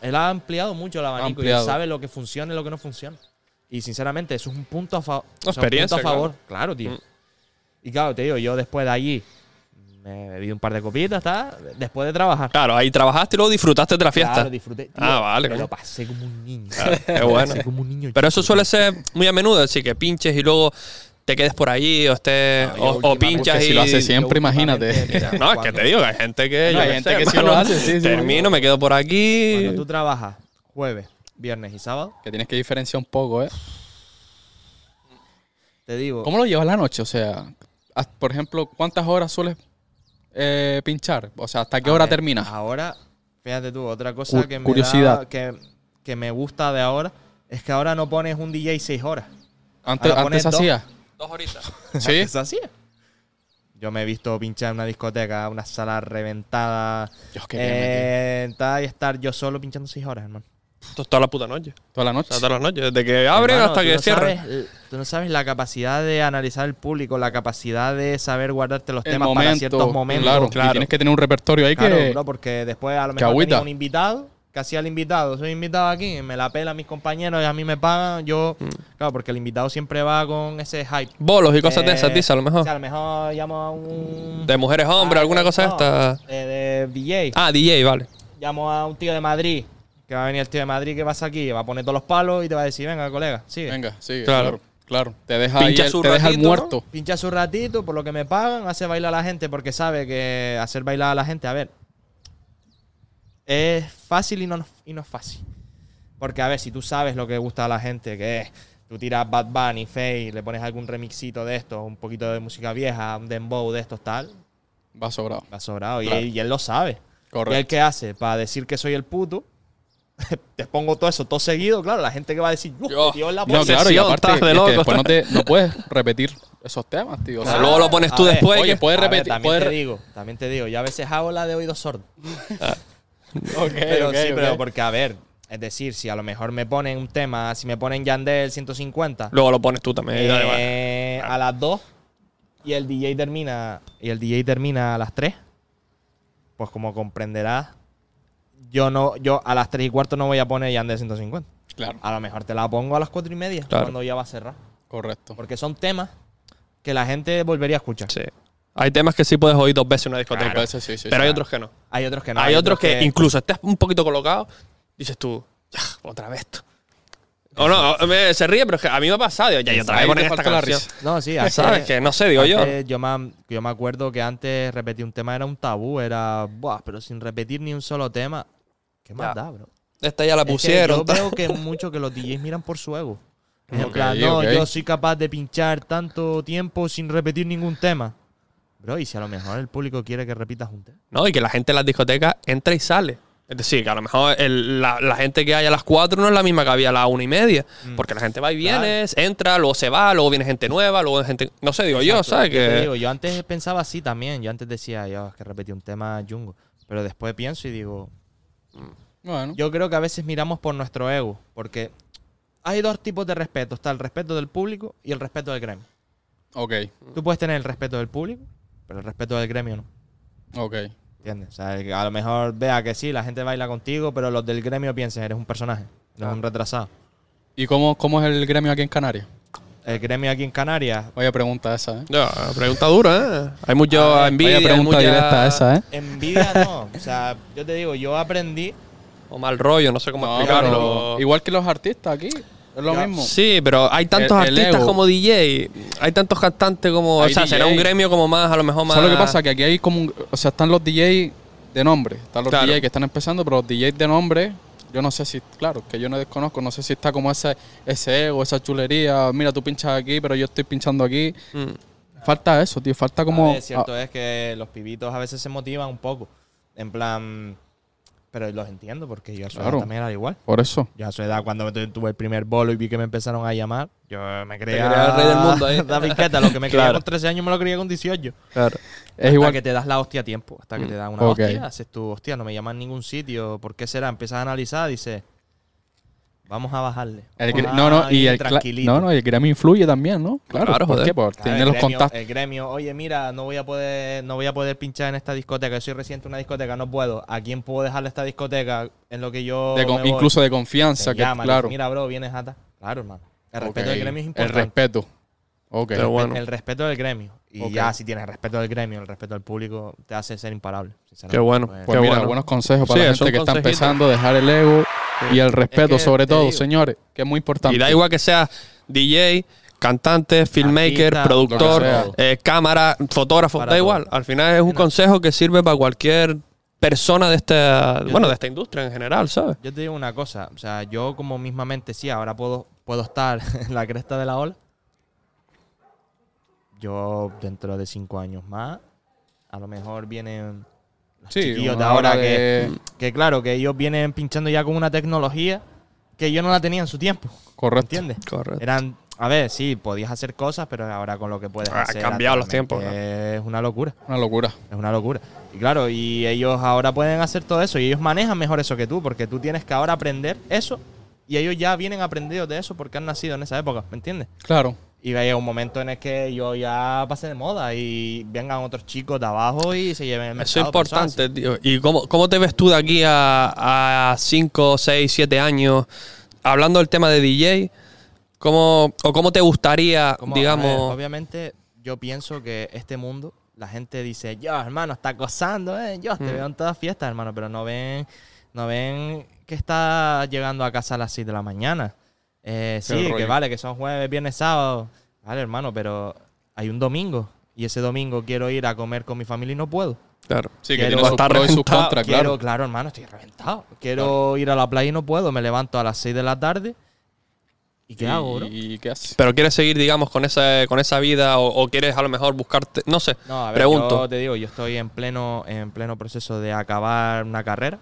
[SPEAKER 3] él ha ampliado mucho el abanico y él sabe lo que funciona y lo que no funciona. Y sinceramente, eso es un punto a, favor. un punto a favor. Claro, tío. Mm. Y claro, te digo, yo después de allí me bebido un par de copitas, está
[SPEAKER 1] Después de trabajar. Claro, ahí trabajaste y luego disfrutaste de la fiesta. Claro, disfruté. ah, vale. Me lo
[SPEAKER 3] pasé como un niño.
[SPEAKER 1] Como un niño Pero eso suele ser muy a menudo, así que pinches y luego te quedes por allí o, estés, o, pinchas y... si lo hace siempre,
[SPEAKER 2] imagínate. no, es que te
[SPEAKER 1] digo, hay gente que... gente que lo hace, Termino, me quedo por aquí. Cuando tú
[SPEAKER 2] trabajas jueves, viernes y sábado... Que tienes que diferenciar un poco, ¿eh? Te digo... ¿Cómo lo llevas la noche? O sea, por ejemplo, ¿cuántas horas sueles eh, pinchar? O sea, ¿hasta qué hora terminas? Ahora, fíjate tú, otra cosa que me Da, que, que me gusta
[SPEAKER 3] de ahora es que ahora no pones un DJ seis horas.
[SPEAKER 2] Antes, antes hacía
[SPEAKER 3] dos horitas. Sí, es así. Yo me he visto pinchar en una discoteca, una sala reventada. Dios, eh, y estar yo solo pinchando seis horas, hermano.
[SPEAKER 1] toda la puta noche. Toda la noche. toda Desde que abren hasta que cierre.
[SPEAKER 3] tú no sabes la capacidad de analizar el público, la capacidad de saber guardarte los temas para ciertos momentos. Claro, claro. tienes que
[SPEAKER 2] tener un repertorio ahí
[SPEAKER 3] claro, que. porque después a lo mejor tienes un invitado casi al invitado. Soy invitado aquí, me la pela mis compañeros y a mí me pagan. Yo, mm. claro, porque el invitado siempre va con ese hype. Bolos y cosas de esas, eh, a lo mejor. O a lo
[SPEAKER 1] mejor llamo a un. De mujeres hombres, ah, alguna cosa de esta.
[SPEAKER 3] Eh, de, DJ.
[SPEAKER 1] Ah, DJ, vale.
[SPEAKER 3] Llamo a un tío de Madrid. Que va a venir el tío de Madrid que pasa aquí, va a poner todos los palos y te va a decir, venga, colega, sigue. Venga, sigue. claro.
[SPEAKER 1] claro. te deja, ahí el, muerto.
[SPEAKER 3] Pincha su ratito, por lo que me pagan, hace bailar a la gente porque sabe que hacer bailar a la gente, a ver, es fácil y no, no es fácil. Porque, a ver, si tú sabes lo que gusta a la gente, que es tú tiras Bad Bunny, Faye, le pones algún remixito de esto, un poquito de música vieja, un dembow de estos, tal. Va sobrado. Va sobrado. Y, él, lo sabe. Correcto. ¿Y él qué hace? Para decir que soy el puto, te pongo todo eso, todo seguido, claro, la gente que va a decir, yo, tío, la No, claro, y aparte, de
[SPEAKER 2] no, puedes repetir esos temas, tío. O luego lo pones tú después. puedes repetir. también, Te digo,
[SPEAKER 3] también te digo, yo a veces hago la de oído sordo. Ah. pero sí, pero porque, a ver, es decir, si a lo mejor me ponen un tema, si me ponen Yandel 150. Luego lo pones tú también. Eh, a las 2 y el DJ termina. Y el DJ termina a las 3. Pues como comprenderás, yo no, yo a las 3 y cuarto no voy a poner Yandel 150. Claro. A lo mejor te la pongo a las 4 y media cuando ya va a cerrar. Correcto. Porque son temas
[SPEAKER 1] que la gente volvería a escuchar. Sí. Hay temas que sí puedes oír dos veces en una discoteca. pero hay otros que no. Hay otros que no. Hay, otros, que, incluso estás un poquito colocado, dices tú, otra vez esto. O no, se ríe, pero es que a mí me ha pasado. ya, yo otra vez esta canción. No, sí, ¿Sabes? Que no sé, digo yo.
[SPEAKER 3] Yo me, acuerdo que antes repetir un tema era un tabú, era, Buah, pero sin repetir ni un solo tema. ¿Qué más da, bro? Esta ya la pusieron. Es yo creo que mucho que los DJs miran por su ego. En plan, no, yo soy capaz de pinchar tanto tiempo sin repetir ningún tema. Bro, y si a lo mejor el público quiere que repitas un tema.
[SPEAKER 1] No, y que la gente en las discotecas entra y sale. Es decir, que a lo mejor la, gente que hay a las cuatro no es la misma que había a las 1 y media. Mm. Porque la gente va y viene, entra, luego se va, luego viene gente nueva, luego gente. No sé, digo yo, ¿sabes? Que... yo
[SPEAKER 3] antes pensaba así también. Yo antes decía, yo es que repetí un tema Jungo. Pero después pienso y digo. Mm. Bueno. Yo creo que a veces miramos por nuestro ego. Porque hay dos tipos de respeto: está el respeto del público y el respeto del gremio. Ok. Tú puedes tener el respeto del público pero el respeto del gremio no. Ok. ¿Entiendes? O sea, a lo mejor vea que sí, la gente baila contigo, pero los del gremio piensen, eres un personaje, eres ah. un retrasado.
[SPEAKER 2] ¿Y cómo, cómo es el gremio aquí en Canarias? el gremio aquí en Canarias. Oye, pregunta esa, ¿eh?
[SPEAKER 1] pregunta dura, ¿eh? Hay mucha envidia. pregunta directa esa, ¿eh?
[SPEAKER 2] Envidia no.
[SPEAKER 3] o sea, yo te digo, yo aprendí. O mal rollo, no sé cómo explicarlo. Igual que los
[SPEAKER 1] artistas aquí. Es lo mismo. Sí, pero hay tantos artistas como DJ, hay tantos cantantes
[SPEAKER 2] como. o sea, será un gremio
[SPEAKER 1] como más, a lo mejor más. Solo lo que pasa?
[SPEAKER 2] Que aquí hay como. o sea, están los DJ de nombre. Están los DJ que están empezando, pero los DJ de nombre. Yo no sé si, claro, que yo no desconozco, no sé si está como ese, ese ego, esa chulería. Mira, tú pinchas aquí, pero yo estoy pinchando aquí. Mm. Falta eso, tío. Falta como. cierto
[SPEAKER 3] es que los pibitos a veces se motivan un poco. En plan pero los entiendo porque yo a su edad también era igual.
[SPEAKER 2] Por eso. Yo a su edad, cuando
[SPEAKER 3] tuve el primer bolo y vi que me empezaron a llamar, yo me creía. el rey del mundo ahí. La lo que me creía con 13 años me lo creía con 18. Claro. Es hasta igual. que te das la hostia a tiempo. Hasta que te dan una hostia, haces tu hostia, no me llaman en ningún sitio. ¿Por qué será? Empiezas a analizar, dices Vamos a bajarle. no, no, y el
[SPEAKER 2] gremio influye también, ¿no? Claro, claro los contactos. El gremio,
[SPEAKER 3] oye, mira, no voy a poder, no voy a poder pinchar en esta discoteca, yo soy reciente una discoteca, no puedo. ¿A quién puedo dejarle esta discoteca en lo que yo incluso de
[SPEAKER 2] confianza, que claro. Mira,
[SPEAKER 3] bro, vienes hasta. Claro, hermano. El respeto del gremio es importante. El
[SPEAKER 2] respeto. Okay. El, bueno. el
[SPEAKER 3] respeto del gremio. Y ya si tienes respeto del gremio, el respeto del público, te hace ser imparable. Qué bueno. Pues,
[SPEAKER 2] pues mira, buenos consejos para la gente que está empezando, dejar el ego, y el respeto, sobre todo, señores,
[SPEAKER 1] que es muy importante. Y da igual que sea DJ, cantante, filmmaker, productor, eh, cámara, fotógrafo, da igual. Al final es un consejo que sirve para cualquier persona de esta, bueno, de esta industria
[SPEAKER 3] en general, ¿sabes? Yo te digo una cosa, o sea, yo como mismamente sí, ahora puedo, puedo estar en la cresta de la ola. Yo dentro de cinco años más, a lo mejor vienen los sí, chiquillos ahora Que, que, claro, que ellos vienen pinchando ya con una tecnología que yo no la tenía en su tiempo. Correcto. ¿Entiendes? Correcto. Eran, a ver, sí, podías hacer cosas, pero ahora con lo que puedes ah, hacer. Ha cambiado los tiempos. Es una locura. Una locura. Es una locura. Y claro, y ellos ahora pueden hacer todo eso y ellos manejan mejor eso que tú, porque tú tienes que ahora aprender eso y ellos ya vienen aprendidos de eso porque han nacido en esa época, ¿me entiendes? Claro. Y vaya un momento en el que yo ya pasé de moda y vengan otros chicos de abajo y se lleven el mercado. Eso es importante,
[SPEAKER 1] tío. ¿Y cómo, te ves tú de aquí a 5, 6, 7 años? Hablando del tema de DJ, ¿cómo, o cómo te gustaría, digamos...
[SPEAKER 3] obviamente yo pienso que este mundo, la gente dice, yo hermano, está acosando, eh, yo te mm. veo en todas fiestas, hermano, pero no ven, no ven que está llegando a casa a las 6 de la mañana eh, sí, que vale, que son jueves, viernes, sábado. Vale, hermano, pero hay un domingo y ese domingo quiero ir a comer con mi familia y no puedo.
[SPEAKER 1] Claro. Sí, que quiero, estar y claro. Quiero,
[SPEAKER 3] claro, hermano, estoy reventado. Quiero ir a la playa y no puedo. Me levanto a las 6 de la tarde ¿Y qué hago, bro?
[SPEAKER 1] ¿Y qué haces? Pero quieres seguir, digamos, con esa, con esa vida o, quieres a lo mejor buscarte, no sé, pregunto. Yo
[SPEAKER 3] te digo, yo estoy en pleno, en pleno proceso de acabar una carrera.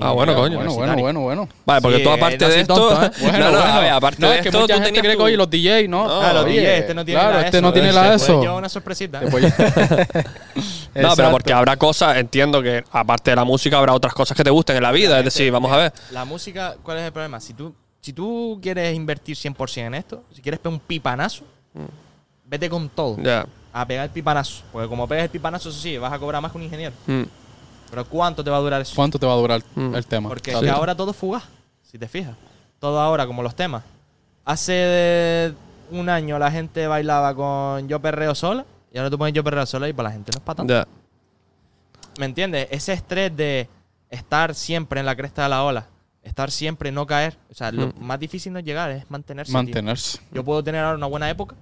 [SPEAKER 3] ah, bueno, coño. Bueno, bueno, bueno, bueno. Vale, porque tú aparte de esto, ¿eh? bueno,
[SPEAKER 2] no, aparte de es que mucha tú gente que hoy los DJs, ¿no? no ah, los DJs, este no tiene claro, este no tiene la eso.
[SPEAKER 1] Yo una sorpresita. no, pero porque habrá cosas, entiendo que aparte de la música habrá otras cosas que te gusten en la vida, es decir, vamos a ver.
[SPEAKER 3] La música, ¿cuál es el problema? Si tú si tú quieres invertir 100% en esto, si quieres pegar un pipanazo,
[SPEAKER 1] mm.
[SPEAKER 3] vete con todo. A pegar el pipanazo. Porque como pegas el pipanazo, eso sí, vas a cobrar más que un ingeniero.
[SPEAKER 2] Mm. Pero ¿cuánto te va a durar eso? ¿Cuánto te va a durar mm. el tema? Porque ahora
[SPEAKER 3] todo es fugaz, si te fijas. Todo ahora, como los temas. Hace un año la gente bailaba con Yo Perreo Sola. Y ahora tú pones Yo Perreo Sola y para pues la gente no es para tanto. ¿Me entiendes? Ese estrés de estar siempre en la cresta de la ola estar siempre, no caer. O sea, lo más difícil no es llegar, es mantenerse. Mantenerse. Yo puedo tener ahora una buena época,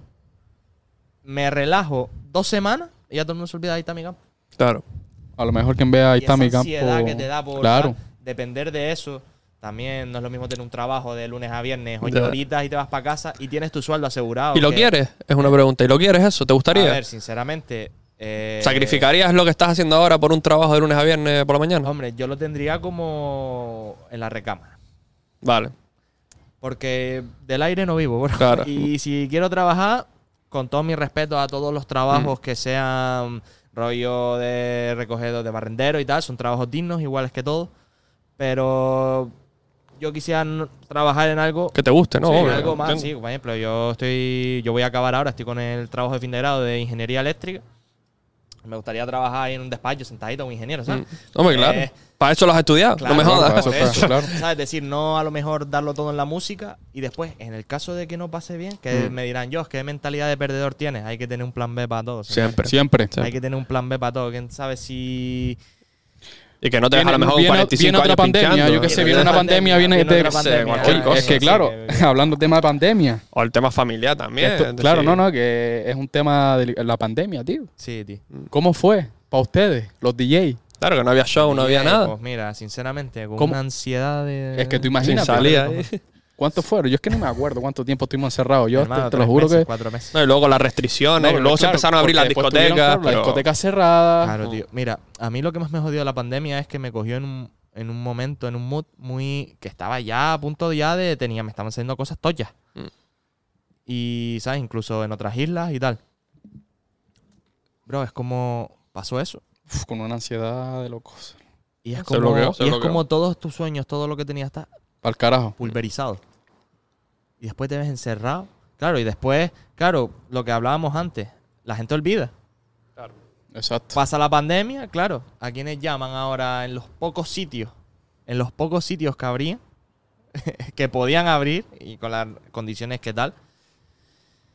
[SPEAKER 3] me relajo dos semanas y ya todo el mundo se olvida está mi Campo.
[SPEAKER 1] Claro. A lo mejor quien vea está mi Campo. ansiedad que te da por claro.
[SPEAKER 3] depender de eso. También no es lo mismo tener un trabajo de lunes a viernes, ocho y te vas para casa y tienes tu sueldo asegurado. ¿Y lo quieres?
[SPEAKER 1] Es una pregunta. ¿Y lo quieres eso? ¿Te gustaría? A ver, sinceramente,
[SPEAKER 3] eh, ¿Sacrificarías
[SPEAKER 1] lo que estás haciendo ahora por un trabajo de lunes a viernes por la mañana? Hombre, yo lo tendría como en la recámara.
[SPEAKER 3] Vale. Porque del aire no vivo, bro. Claro. Y si quiero trabajar, con todo mi respeto a todos los trabajos que sean rollo de recogedor de barrendero y tal, son trabajos dignos, iguales que todos. Pero yo quisiera trabajar en algo que te guste, ¿no? algo más. por ejemplo, yo estoy, yo voy a acabar ahora, estoy con el trabajo de fin de grado de ingeniería eléctrica me gustaría trabajar ahí en un despacho sentadito un ingeniero, ¿sabes? Mm. No, claro. Eh,
[SPEAKER 1] para eso lo has estudiado, no me jodas.
[SPEAKER 3] Decir, no a lo mejor darlo todo en la música y después, en el caso de que no pase bien, que mm. me dirán, yo, ¿qué mentalidad de perdedor tienes? Hay que tener un plan B para todo. Siempre. siempre, siempre. Hay que tener un plan B para todo. ¿Quién sabe si
[SPEAKER 1] y que no te a lo mejor viene, 45 viene otra pandemia, yo que sé, viene una pandemia, viene, de Es que claro, hablando del tema de pandemia. O el tema familiar también. claro, no, no,
[SPEAKER 2] que es un tema de la pandemia, tío. Sí, tío. ¿Cómo fue para ustedes, los DJs?
[SPEAKER 1] Claro, que no había show, no había
[SPEAKER 2] nada. Pues
[SPEAKER 3] mira, sinceramente, con una ansiedad de... Es que tú imaginas. Sin salida. ¿eh?
[SPEAKER 2] ¿Cuántos fueron? Yo es que no me acuerdo cuánto tiempo estuvimos encerrados. Yo te, lo juro que. Cuatro meses.
[SPEAKER 1] y luego las restricciones, luego se empezaron a abrir las discotecas. discotecas
[SPEAKER 2] cerradas. Claro, tío. Mira, a mí lo que más me jodió de la pandemia es que
[SPEAKER 3] me cogió en un, momento, en un mood muy. que estaba ya a punto ya de. tenía, me estaban haciendo cosas tochas. Mm. Y, ¿sabes? Incluso en otras islas y tal.
[SPEAKER 2] Bro, es como. pasó eso. con una ansiedad de locos. Y es como,
[SPEAKER 3] todos tus sueños, todo lo que tenías está.
[SPEAKER 2] Para el carajo. Pulverizado
[SPEAKER 3] y después te ves encerrado. Claro, y después, claro, lo que hablábamos antes, la gente olvida. Claro. Exacto. Pasa la pandemia, claro. ¿A quienes llaman ahora en los pocos sitios? En los pocos sitios que abrían, que podían abrir y con las condiciones que tal,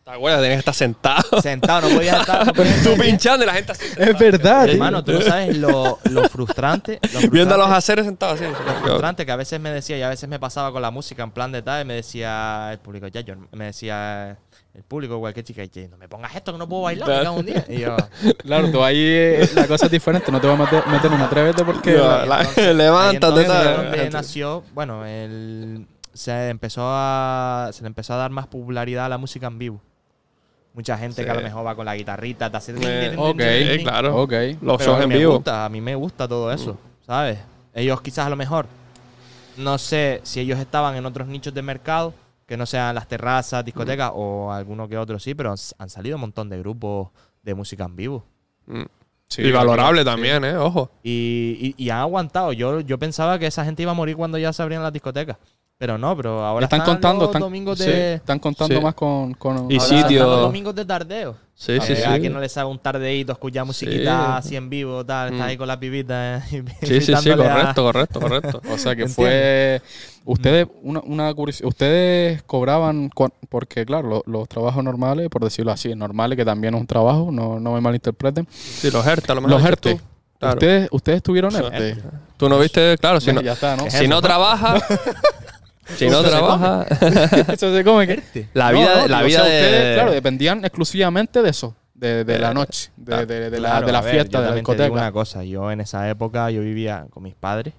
[SPEAKER 3] ¿Te acuerdas? Tenías que estar sentado. Sentado, no podías estar. No tú pinchando y la gente así.
[SPEAKER 2] Es verdad. Hermano, tú no sabes lo, lo frustrante.
[SPEAKER 3] Viendo a los haceres sentados así. Lo frustrante que a veces me decía, y a veces me pasaba con la música en plan de tal, y me decía el público, ya, yo, me decía el público, cualquier chica, y no me pongas
[SPEAKER 1] esto que no puedo bailar, me un día.
[SPEAKER 3] Y yo, claro, tú ahí
[SPEAKER 2] eh, la cosa es diferente, no te voy a meter, meter un atrévete porque. No, la, levántate,
[SPEAKER 3] nació, bueno, el, se empezó a, se le empezó a dar más popularidad a la música en vivo mucha gente que a lo mejor va con la guitarrita, está haciendo. ok, claro. ok, Los shows en vivo. a mí me gusta todo eso, mm. ¿sabes? Ellos quizás a lo mejor, no sé si ellos estaban en otros nichos de mercado, que no sean las terrazas, discotecas mm. o alguno que otro sí, pero han, salido un montón de grupos de música en vivo. Mm. Sí, y valorable también, ¿eh? Ojo. Y, y, han aguantado. Yo, yo pensaba que esa gente iba a morir cuando ya se abrían las discotecas. Pero no, pero ahora están, contando, están, contando más con, y Los domingos de tardeo. Sí, sí, sí. A no les haga un tardeito escuchar musiquita así en vivo, tal, ahí con las pibitas. Eh, sí, sí, sí,
[SPEAKER 2] correcto, correcto, correcto. O sea que fue. Ustedes, mm. una, una ustedes cobraban, porque claro, los, trabajos normales, por decirlo así, normales, que también es un trabajo, no, me malinterpreten. Sí, los a lo mejor. Los hertz, ¿Ustedes, ustedes tuvieron
[SPEAKER 1] Tú no viste, claro, si no, ya si no trabaja Si no trabaja.
[SPEAKER 2] eso se come. La
[SPEAKER 1] vida, vida de... ustedes, claro,
[SPEAKER 2] dependían exclusivamente de eso. De, la noche, de, de la, de la fiesta, de la discoteca. una
[SPEAKER 3] cosa, yo en esa época yo vivía con mis padres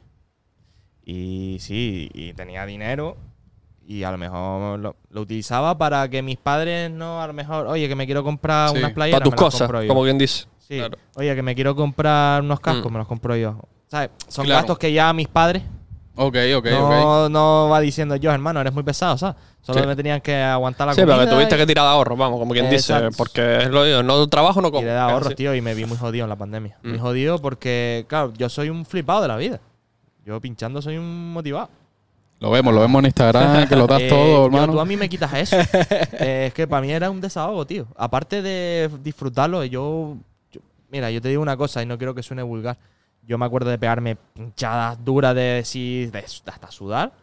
[SPEAKER 3] y sí, y tenía dinero y a lo mejor lo, utilizaba para que mis padres no, a lo mejor, oye, que me quiero comprar unas playeras. Para tus cosas, como bien dice. Oye, que me quiero comprar unos cascos, mm. me los compro yo. ¿Sabes? Son gastos que ya mis padres Ok,
[SPEAKER 1] ok, no,
[SPEAKER 3] ok. No va diciendo yo, hermano, eres muy pesado, ¿sabes? Solo me tenían que aguantar la sí, comida. Sí, pero que tuviste que tirar
[SPEAKER 1] de ahorro, vamos, como quien dice. Porque es lo digo, no trabajo,
[SPEAKER 3] no como. Tiré de ahorro, tío, y me vi muy jodido en la pandemia. Muy mm. jodido porque, claro, yo soy un flipado de la vida. Yo pinchando soy un motivado.
[SPEAKER 2] Lo vemos, lo vemos en Instagram, que lo das eh, todo, hermano. tú
[SPEAKER 3] a mí me quitas eso. Eh, es que para mí era un desahogo, tío. Aparte de disfrutarlo, yo... Mira, yo te digo una cosa y no quiero que suene vulgar. Yo me acuerdo de pegarme pinchadas duras de, de, de hasta sudar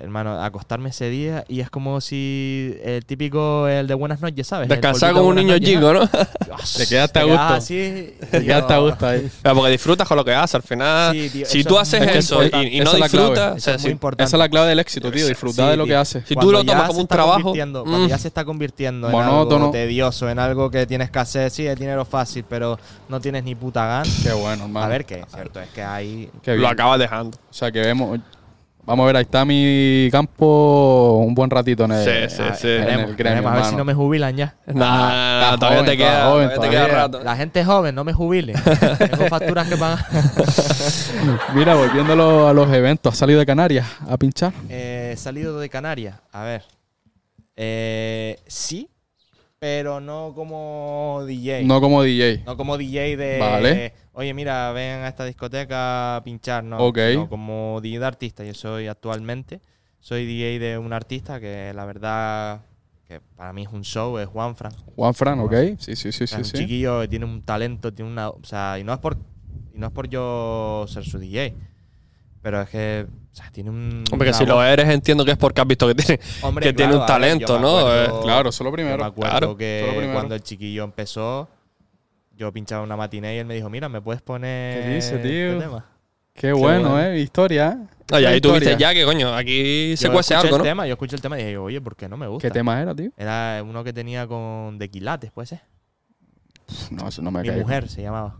[SPEAKER 3] hermano, acostarme ese día y es como si el típico, el de buenas noches, ¿sabes? Descansar como un niño chico, ¿no? Ah, te quedaste a gusto. Así, te quedaste a gusto ahí.
[SPEAKER 1] porque disfrutas con lo que haces al final. si tú haces eso y, no disfrutas, es muy importante. esa es la clave del éxito, tío, disfrutar de lo que haces. Si tú lo
[SPEAKER 2] tomas como un
[SPEAKER 3] trabajo. Mm. ya se está convirtiendo en algo tedioso, en algo que tienes que hacer, sí, es dinero fácil, pero no tienes ni puta gana. Qué bueno, hermano. A ver, qué cierto es que ahí. Lo acabas dejando.
[SPEAKER 2] O sea, que vemos Vamos a ver, ahí está mi campo un buen ratito en el. Sí, sí, sí. En a ver si no
[SPEAKER 3] me jubilan ya.
[SPEAKER 2] No, todavía, te queda, todavía, te queda, rato.
[SPEAKER 3] La gente es joven, no me jubile. Tengo facturas que van.
[SPEAKER 2] Mira, volviéndolo a los eventos, ¿has salido de Canarias a pinchar?
[SPEAKER 3] Eh, salido de Canarias, a ver. Eh, sí, pero no como DJ. No como DJ. No como DJ de, oye, mira, ven a esta discoteca a pinchar, ¿no? como DJ de artista. Yo soy actualmente, soy DJ de un artista que la verdad, que para mí es un show, es Juan Fran.
[SPEAKER 2] Juan Fran, ok. Sí, sí, sí, es sí. Un
[SPEAKER 3] chiquillo tiene un talento, tiene una... O sea, y no es por, y no es por yo ser su DJ
[SPEAKER 1] pero es que, o sea, tiene un. Hombre, que si lo eres, entiendo que es porque has visto que tiene, que tiene un talento, ¿no? Eh, claro, eso es lo primero. Me acuerdo claro, que cuando
[SPEAKER 3] el chiquillo empezó, yo pinchaba una matiné y él me dijo: Mira, ¿me puedes poner. ¿Qué dice, este tío? tema? Qué, bueno, ¿eh?
[SPEAKER 2] Historia.
[SPEAKER 1] ¿eh? No, Oye, ahí tuviste ya que, coño, aquí se cuece algo, ¿no?
[SPEAKER 3] yo escuché el tema y dije: Oye, ¿por qué no me gusta? ¿Qué tema era, tío? Era uno que tenía con dequilates, quilates, puede ser. No, eso no me Mi mujer se llamaba.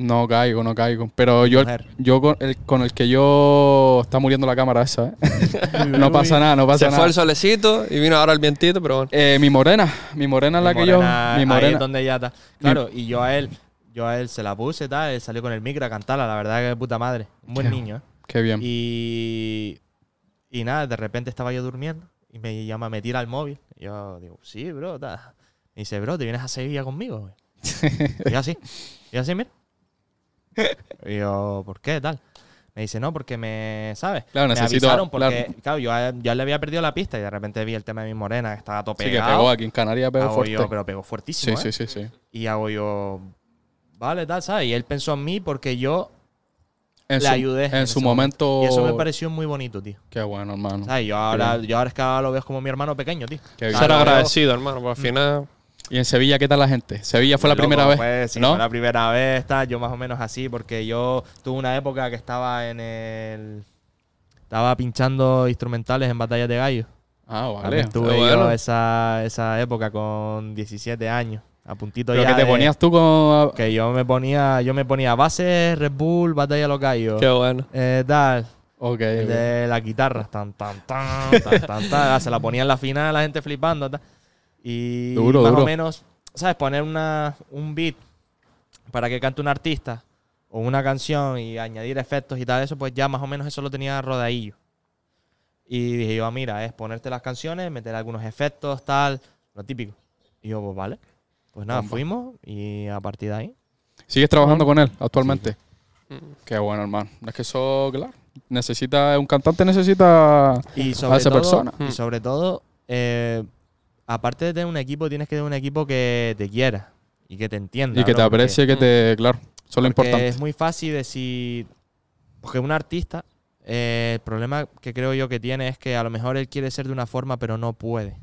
[SPEAKER 2] No caigo, no caigo. Pero yo, yo con, el, con el que yo está muriendo la cámara esa, ¿eh? no pasa nada, no pasa nada. Se fue el
[SPEAKER 1] solecito y vino ahora el vientito, pero bueno. Eh, mi morena, mi morena es la que yo. Mi morena. donde ella está. Claro, y yo a
[SPEAKER 3] él, yo a él se la puse, tal, él salió con el micro a cantarla, la verdad que puta madre. Un buen niño, ¿eh? Qué bien. Y, y nada, de repente estaba yo durmiendo y me llama, me tira al móvil. yo digo, sí, bro, tal. Me dice, bro, ¿te vienes a Sevilla conmigo? y así, y así, mira. Y yo, ¿por qué? Tal. Me dice, no, porque me, ¿sabes? Claro, me avisaron porque, claro, yo, ya le había perdido la pista y de repente vi el tema de mi morena, que estaba todo pegado. Sí, que pegó aquí en Canarias, pegó fuerte. Yo, pero pegó fuertísimo, Sí, ¿eh? sí, sí, sí. Y hago yo, vale, tal, ¿sabes? Y él pensó en mí porque yo
[SPEAKER 2] le ayudé. En, su momento. Y eso me pareció muy bonito, tío. Qué bueno, hermano. ¿Sabes? Yo ahora, yo ahora es
[SPEAKER 3] que ahora lo veo como mi hermano pequeño, tío. Ser
[SPEAKER 2] agradecido,
[SPEAKER 1] hermano, porque al mm. final...
[SPEAKER 2] ¿Y en Sevilla qué tal la gente? Sevilla fue la primera vez. Pues, sí, ¿no? fue la
[SPEAKER 3] primera vez, está. yo más o menos así, porque yo tuve una época que estaba en el. Estaba pinchando instrumentales en batallas de Gallos. Ah, vale. Tuve yo esa, época con 17 años. A puntito que te ponías tú con... Ah, que yo me ponía... Yo me ponía bases, Red Bull, Batalla de los Gallos. Qué bueno. Eh, tal. Ok. De la guitarra, Tan, tan, tan, tan, tan, Se la ponía en la final la gente flipando. Y más o menos, ¿sabes? Poner un beat para que cante un artista o una canción y añadir efectos y tal, eso, pues ya más o menos eso lo tenía rodadillo. Y dije yo, ah, mira, es ponerte las canciones, meter algunos efectos, tal, lo típico. Y yo, pues vale. Pues nada,
[SPEAKER 2] fuimos y a partir de ahí. ¿Sigues trabajando con él actualmente? Qué bueno, hermano. Es que eso, claro, necesita, un cantante necesita y a esa persona. Y
[SPEAKER 3] sobre todo, eh, aparte de tener un equipo, tienes que tener un equipo que te quiera y que te entienda. Y que te aprecie, que te. Mm. Claro,
[SPEAKER 2] eso es lo importante.
[SPEAKER 3] Es muy fácil decir. Porque un artista, eh, el problema que creo yo que tiene es que a lo mejor él quiere ser de una forma, pero no puede.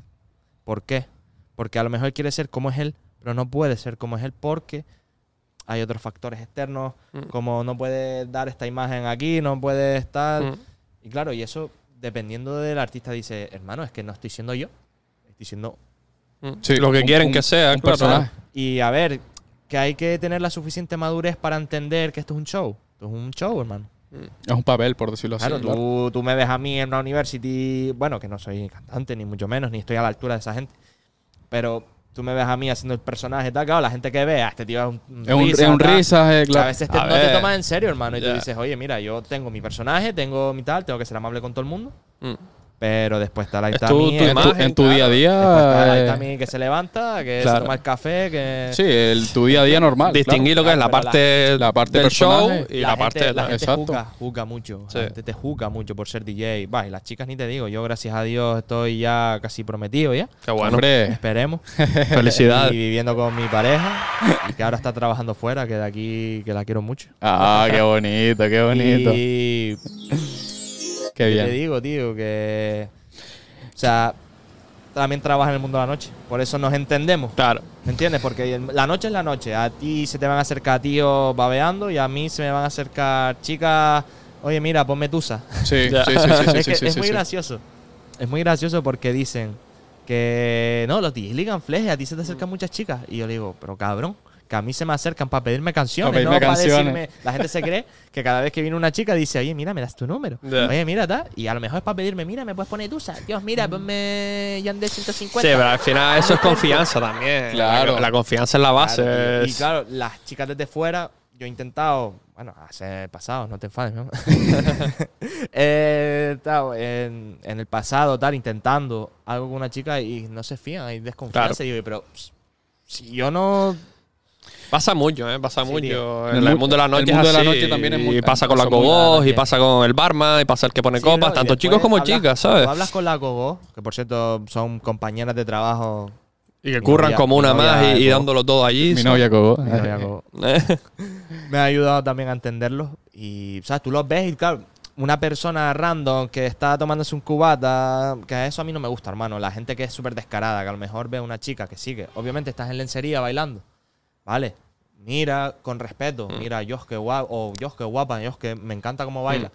[SPEAKER 3] ¿Por qué? Porque a lo mejor él quiere ser como es él, pero no puede ser como es él porque hay otros factores externos, mm. como no puede dar esta imagen aquí, no puede estar. Mm. Y claro, y eso dependiendo del artista dice, hermano, es que no estoy siendo yo diciendo mm. sí, lo que quieren que sea, un personaje. Y a ver, que hay que tener la suficiente madurez para entender que esto es un show. Esto es un show, hermano.
[SPEAKER 2] Es un papel, por decirlo así. Tú,
[SPEAKER 3] claro, tú me ves a mí en una university, bueno, que no soy cantante, ni mucho menos, ni estoy a la altura de esa gente, pero tú me ves a mí haciendo el personaje, tal, claro, la gente que ve a este tío es un, risa, es un risa, A veces no te tomas en serio, hermano, y tú dices, oye, mira, yo tengo mi personaje, tengo mi tal, tengo que ser amable con todo el mundo. Mm. Pero después está la Itami En, tu, día a día. Después está la eh, que se levanta, que se toma el café, que.
[SPEAKER 2] Sí, el, tu día a día normal. Distinguir lo que es la parte, la, parte del show y la, parte. La, la gente exacto.
[SPEAKER 3] Juzga, mucho. La gente te juzga mucho por ser DJ. y las chicas ni te digo. Yo, gracias a Dios, estoy ya casi prometido ya. Qué bueno. Esperemos. Felicidad. Y viviendo con mi pareja. que ahora está trabajando fuera, que de aquí, que la quiero mucho. Ah, qué bonito, qué bonito.
[SPEAKER 2] Y. Qué le
[SPEAKER 3] digo, tío, que. O sea, también trabaja en el mundo de la noche. Por eso nos entendemos. Claro. ¿Me entiendes? Porque la noche es la noche. A ti se te van a acercar tío babeando y a mí se me van a acercar chicas. Oye, mira, ponme tusa. Sí, sí, sí, sí, Es, muy gracioso. Es muy gracioso porque dicen que no, los tíos ligan fleje, a ti se te acercan muchas chicas. Y yo le digo, pero cabrón que a mí se me acercan para pedirme canciones, no para decirme. La gente se cree que cada vez que viene una chica dice, oye, mira, me das tu número. Oye, mira, tal. Y a lo mejor es para pedirme, mira, me puedes poner Tusa. Dios, mira, mm. ponme Yandé 150. Sí, pero al final eso es confianza
[SPEAKER 1] también. Claro. La, confianza es la base. y, claro,
[SPEAKER 3] las chicas desde fuera, yo he intentado. Bueno, hace pasado, no te enfades, ¿no? en, el pasado, tal, intentando algo con una chica y no se fían, hay desconfianza. Y digo, pero si yo no
[SPEAKER 1] Pasa mucho, ¿eh? Pasa mucho. En el, mundo de la noche. también es Y pasa con la Cobos, y pasa con el Barma, y pasa el que pone copas, tanto chicos como chicas, ¿sabes? Hablas con la Cobos,
[SPEAKER 3] que por cierto son compañeras de trabajo. Y que curran como una más y, dándolo todo allí. Mi novia Cobos. Mi eh. Me ha ayudado también a entenderlo. Y, ¿sabes? Tú los ves y, claro, una persona random que está tomándose un cubata, que eso a mí no me gusta, hermano. La gente que es súper descarada, que a lo mejor ve a una chica que sigue. Obviamente estás en lencería bailando. Vale, mira con respeto, mm. mira, Dios que guapa, o Dios que guapa, Dios que me encanta cómo baila. Mm.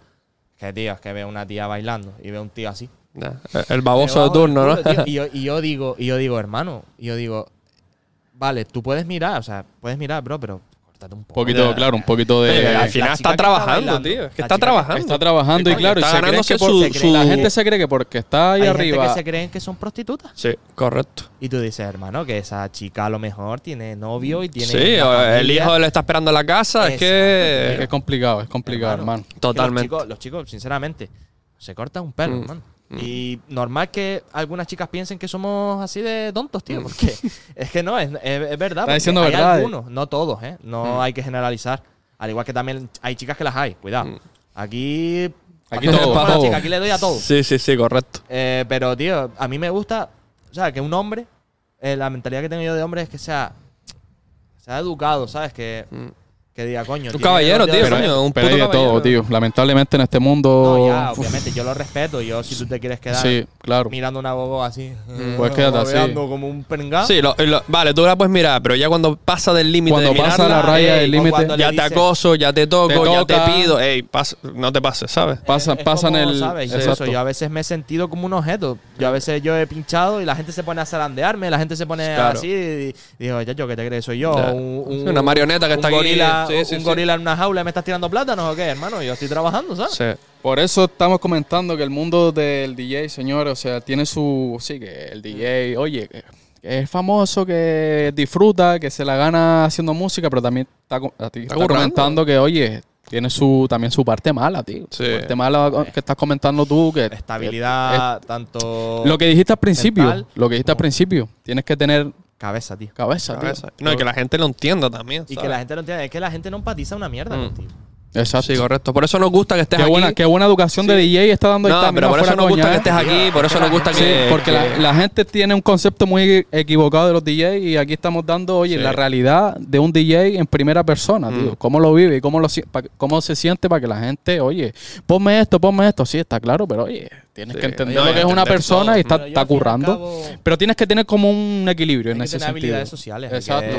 [SPEAKER 3] Es Que tío, es que veo una tía bailando y veo un tío así.
[SPEAKER 1] el baboso de turno, ¿no?
[SPEAKER 3] y, yo, digo, y yo digo, hermano, yo digo, vale, tú puedes mirar, o sea, puedes mirar, bro, pero
[SPEAKER 2] un poquito, claro, un poquito de. al final está trabajando, tío. Es que está trabajando. Está trabajando y claro, y la gente se cree que porque está ahí arriba. Gente que
[SPEAKER 3] se creen que son prostitutas. Sí, correcto. Y tú dices, hermano, que esa chica a lo mejor tiene novio y tiene.
[SPEAKER 1] Sí, el hijo le está esperando en la casa. es que. Es
[SPEAKER 2] complicado, es complicado, hermano.
[SPEAKER 1] Totalmente.
[SPEAKER 3] Los chicos, sinceramente, se corta un pelo, mm. hermano. Y normal que algunas chicas piensen que somos así de tontos, tío, porque es que no, es, verdad. hay Algunos, no todos, ¿eh? No hay que generalizar. Al igual que también hay chicas que las hay, cuidado. Aquí. Aquí, le doy a todos. Sí,
[SPEAKER 1] sí, sí, correcto.
[SPEAKER 3] Eh, pero, tío, a mí me gusta, o sea, que un hombre, eh, la mentalidad que tengo yo de hombre es que sea, sea educado, ¿sabes? Que que diga, coño. Un caballero,
[SPEAKER 1] tío, un pero de todo,
[SPEAKER 2] tío. Lamentablemente en este mundo. No, ya, obviamente,
[SPEAKER 3] yo lo respeto. Yo, si tú te quieres quedar sí, claro. mirando una bobo así, eh, pues quédate así. como un perro.
[SPEAKER 1] Sí, vale, tú la puedes mirar, pero ya cuando pasa del límite. Cuando pasa la raya del límite. Ya te acoso, ya te toco, ya te pido. Ey, no te pases, ¿sabes? Pasa en el. ¿sabes? Eso, yo a
[SPEAKER 3] veces me he sentido como un objeto. Yo a veces yo he pinchado y la gente se pone a zarandearme, la gente se pone así. Y,
[SPEAKER 1] digo, ya, yo, ¿qué te crees? Soy
[SPEAKER 3] yo.
[SPEAKER 2] una marioneta que está aquí
[SPEAKER 3] un gorila en una jaula me estás tirando plátanos o qué, hermano. Yo estoy
[SPEAKER 2] trabajando, ¿sabes? Por eso estamos comentando que el mundo del DJ, señor, o sea, tiene su. Sí, que el DJ, oye, es famoso, que disfruta, que se la gana haciendo música, pero también está, comentando que, oye, tiene su también su parte mala, tío. Sí. Su parte mala que estás comentando tú. que Estabilidad,
[SPEAKER 3] tanto. Lo que
[SPEAKER 1] dijiste al principio. lo que dijiste al principio. Tienes que tener Cabeza, tío. Cabeza, cabeza. No, y que la gente lo entienda también. Y que la
[SPEAKER 3] gente lo entienda. Es que la gente no empatiza una mierda mm. contigo.
[SPEAKER 1] Exacto. Sí, correcto. Por eso nos gusta que estés aquí. qué buena educación de DJ está dando no, pero por eso nos gusta que estés ¿eh? aquí, por eso nos gusta que... porque
[SPEAKER 2] La, gente tiene un concepto muy equivocado de los DJs y aquí estamos dando, oye, la realidad de un DJ en primera persona, mm. Cómo lo vive, cómo, lo, cómo se siente para que la gente, oye, ponme esto, ponme esto. Sí, está claro, pero oye, tienes que entender lo que es una persona y está, currando. Pero tienes que tener como un equilibrio en habilidades sociales. Exacto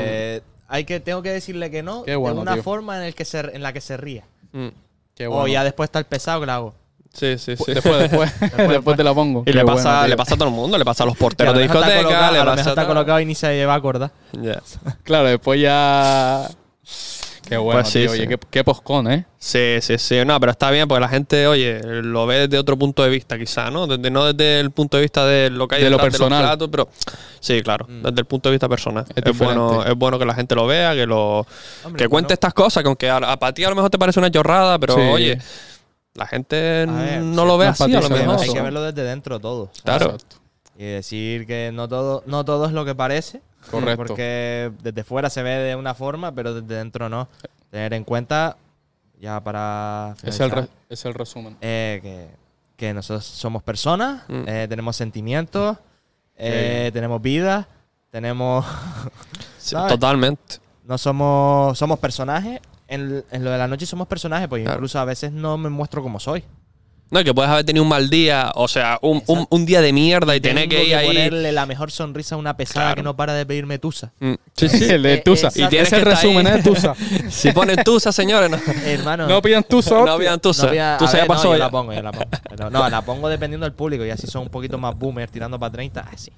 [SPEAKER 3] hay que, tengo que decirle que no Qué de una forma en, el que se, en la que se ría. Mm, qué bueno. O ya después está el pesado que lo hago. Sí, sí, pues, sí. Después, después. después, te lo pongo. Y le pasa, le pasa a todo el mundo,
[SPEAKER 1] le pasa a los porteros de discoteca, colocado, le a lo mejor está colocado
[SPEAKER 3] y ni se lleva a acordar.
[SPEAKER 1] Ya. claro, después ya. Qué bueno, pues Oye, qué, qué, poscón, ¿eh? Sí, sí, sí. No, pero está bien porque la gente, oye, lo ve desde otro punto de vista quizá, ¿no? no desde el punto de vista de lo que hay de lo personal. pero sí, claro, mm. desde el punto de vista personal. Es, bueno, es bueno que la gente lo vea, que lo que cuente estas cosas, que aunque a, ti a lo mejor te parece una chorrada, pero oye, la gente no lo ve así a lo mejor. Hay que verlo desde dentro todo. Claro.
[SPEAKER 3] Y decir que no todo, no todo es lo que parece, Correcto. Porque desde fuera se ve de una forma, pero desde dentro no. Tener en cuenta, ya para. Es el, es el, resumen. Eh, que, que, nosotros somos personas, mm. eh, tenemos sentimientos, eh, tenemos vida, tenemos. totalmente. No somos, somos personajes. En, lo de la noche somos personajes, pues incluso a veces no me muestro como soy.
[SPEAKER 1] No, que puedes haber tenido un mal día, o sea, un, un, un día de mierda y, tener que ir ahí. ponerle
[SPEAKER 3] la mejor sonrisa a una pesada que no para de pedirme tusa.
[SPEAKER 1] Mm. Sí, sí, eh, el de eh, tusa.
[SPEAKER 3] y tienes el resumen, ¿eh? Tusa.
[SPEAKER 1] si ponen tusa, señores, no. Hermano. No pidan tusa. No pidan tusa. No tusa ya pasó. ya. Yo la pongo, yo la pongo. No, la pongo
[SPEAKER 3] dependiendo del público y así son un poquito más boomers tirando para 30. Ah, así.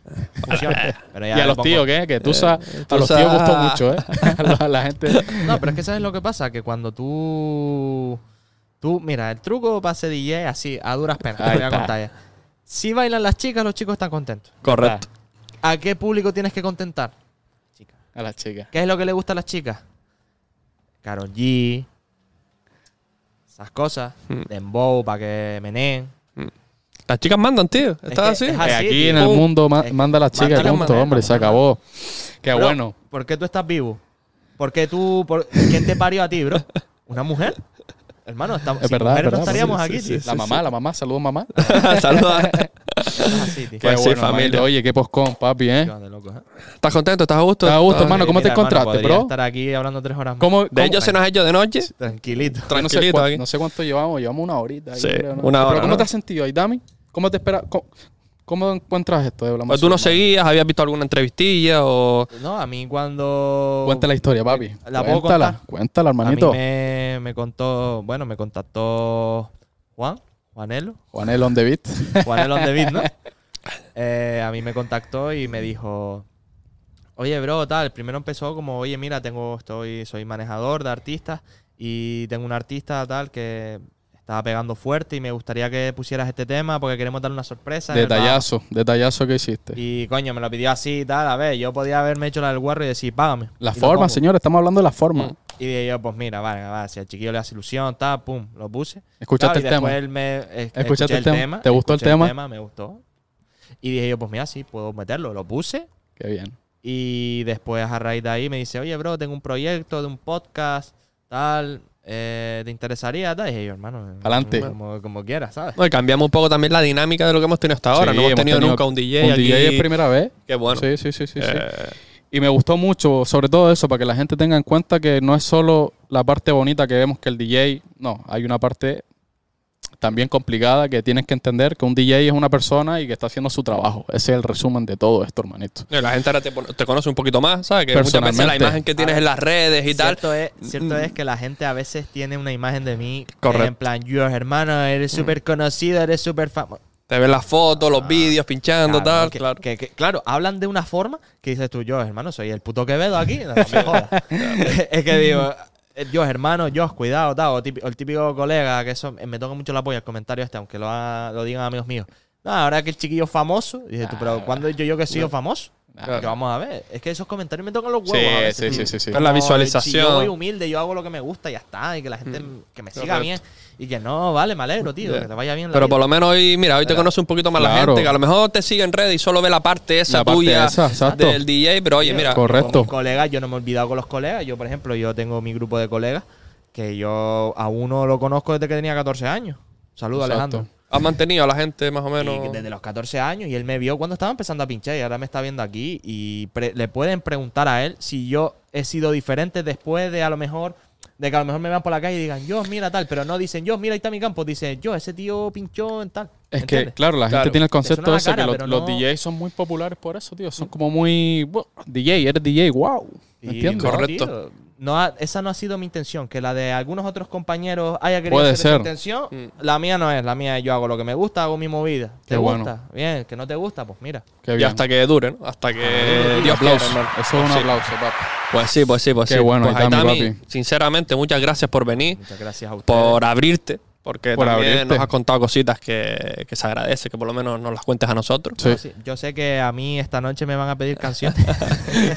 [SPEAKER 3] y a los tíos, ¿qué? Que tusa, A eh, los tíos gustó mucho, ¿eh? a la gente. No, pero es que ¿sabes lo que pasa? Que cuando tú Tú, mira, el truco para ser DJ así, a duras penas. a Si bailan las chicas, los chicos están contentos. Correcto. ¿A qué público tienes que contentar? A las chicas. ¿Qué es lo que le gusta a las chicas? Carol G. Esas cosas. Mm. Dembow para que menen. Mm. Las chicas mandan, tío. ¿Estás eh, así. Aquí en el mundo manda las chicas. hombre.
[SPEAKER 1] Se acabó. Qué bueno.
[SPEAKER 3] ¿Por qué tú estás vivo? ¿Por qué tú...? Por... ¿Quién te parió a ti, bro? ¿Una mujer? Hermano, estamos, es verdad, no estaríamos aquí. la mamá, la mamá, saludos mamá.
[SPEAKER 2] saludos. Pues qué pues bueno, familia. Oye, qué poscón, papi, ¿eh? ¿eh? ¿Estás contento? ¿Estás a gusto? ¿Estás a gusto, hermano? ¿Cómo te encontraste, bro?
[SPEAKER 1] estar aquí hablando tres horas más. ¿Cómo, de ellos se nos ha hecho de noche. Tranquilito. Tranquilito no sé, cuánto llevamos,
[SPEAKER 2] llevamos una horita. Ahí, una hora. cómo te has sentido ahí, Dami? ¿Cómo te esperas? ¿Cómo encuentras esto de pues ¿Tú no
[SPEAKER 1] seguías? ¿Habías visto alguna entrevistilla? O... No, a mí cuando... Cuéntala la historia, papi. Eh, ¿La cuéntala, cuéntala, hermanito. A mí
[SPEAKER 3] me, contó, bueno, me contactó Juan, Juanelo.
[SPEAKER 2] Juanelo on the beat. Juanelo on
[SPEAKER 3] the beat, ¿no? Eh, a mí me contactó y me dijo, oye, bro, tal. Primero empezó como, oye, mira, tengo, estoy, soy manejador de artistas y tengo un artista tal que estaba pegando fuerte y me gustaría que pusieras este tema porque queremos darle una sorpresa. Detallazo,
[SPEAKER 2] detallazo que hiciste.
[SPEAKER 3] Y coño, me lo pidió así y tal. A ver, yo podía haberme hecho la del guarro y decir, págame. La forma, señor,
[SPEAKER 2] estamos hablando de la forma. Mm.
[SPEAKER 3] Y dije yo, pues mira, vale, si al chiquillo le hace ilusión, tal, pum, lo puse.
[SPEAKER 2] Escuchaste el tema. Me, el tema. ¿Te gustó el tema? el tema?
[SPEAKER 3] Me gustó. Y dije yo, pues mira, sí, puedo meterlo. Lo puse. Qué bien. Y después a raíz de ahí me dice, oye, bro, tengo un proyecto de un podcast, tal, eh, ¿Te interesaría? Da? hermano,
[SPEAKER 1] eh, adelante.
[SPEAKER 2] Como, quieras, ¿sabes?
[SPEAKER 1] cambiamos un poco también la dinámica de lo que hemos tenido hasta ahora. no hemos tenido, nunca un DJ. Un DJ es primera vez.
[SPEAKER 2] Qué bueno. Sí, sí, sí, sí. Eh.
[SPEAKER 1] Y me gustó mucho, sobre todo eso, para que
[SPEAKER 2] la gente tenga en cuenta que no es solo la parte bonita que vemos que el DJ, no, hay una parte también complicada que tienes que entender que un DJ es una persona y que está haciendo su trabajo. Ese es el resumen de todo esto, hermanito.
[SPEAKER 1] La gente ahora te, conoce un poquito más, ¿sabes? Que la imagen que tienes en las redes y cierto tal. Es,
[SPEAKER 3] cierto mm. es que la gente a veces tiene una imagen de mí en plan, yo hermano, eres mm. súper conocido, eres súper famoso.
[SPEAKER 1] Te ven las fotos, los ah, vídeos, pinchando, tal.
[SPEAKER 3] claro. hablan de una forma que dices tú, yo, hermano, soy el puto Quevedo aquí. No, es que digo, eh, Dios, hermano, Dios, cuidado, tal, el típico colega, que eso eh, me toca mucho la polla, el comentario este, aunque lo, lo digan amigos míos ahora que el chiquillo es famoso. Dije tú, pero ¿cuándo yo, yo que he sido famoso? vamos a ver, es que esos comentarios me tocan los huevos. Sí, sí, sí, sí, la visualización. Si yo humilde, yo hago lo que me gusta y ya está. Y que la gente mm. que me siga bien. Y que
[SPEAKER 1] no, vale, me alegro, tío. Que te vaya bien. pero por lo menos hoy, mira, hoy te conoce un poquito más la gente. Que a lo mejor te sigue en redes y solo ve la parte esa tuya del DJ. Pero oye, mira. Con mis
[SPEAKER 3] colegas, yo no me he olvidado con los colegas. Yo, por ejemplo, yo tengo mi grupo de colegas que yo a uno lo conozco desde que tenía 14 años. Saludos, Alejandro. Ha mantenido a la gente más o menos? desde los 14 años y él me vio cuando estaba empezando a pinchar y ahora me está viendo aquí y le pueden preguntar a él si yo he sido diferente después de a lo mejor de que a lo mejor me vean por la calle y digan, yo mira tal, pero no dicen, yo mira, ahí está mi campo, dicen, yo, ese tío pinchó en tal.
[SPEAKER 2] Es que, claro, la gente tiene el concepto ese, que los, DJs son muy populares por eso, tío. Son como muy, DJ, eres DJ, wow. ¿Entiendes?
[SPEAKER 3] Correcto no esa no ha sido mi intención, que la de algunos otros compañeros haya querido Puede ser. esa intención. Mm. La mía no es, la mía es yo hago lo que me gusta, hago mi movida. ¿Te gusta? Bien, que no te gusta, pues
[SPEAKER 1] mira. Y hasta que dure, ¿no? Hasta que ah, Dios aplauso. Eso es pues un aplauso, Pues sí, pues sí, pues sí. bueno, pues Sinceramente, muchas gracias por venir. Muchas gracias Por abrirte porque también nos has contado cositas que, que, se agradece, que por lo menos nos las cuentes a nosotros.
[SPEAKER 3] Yo sé que a mí esta noche me van a pedir canciones.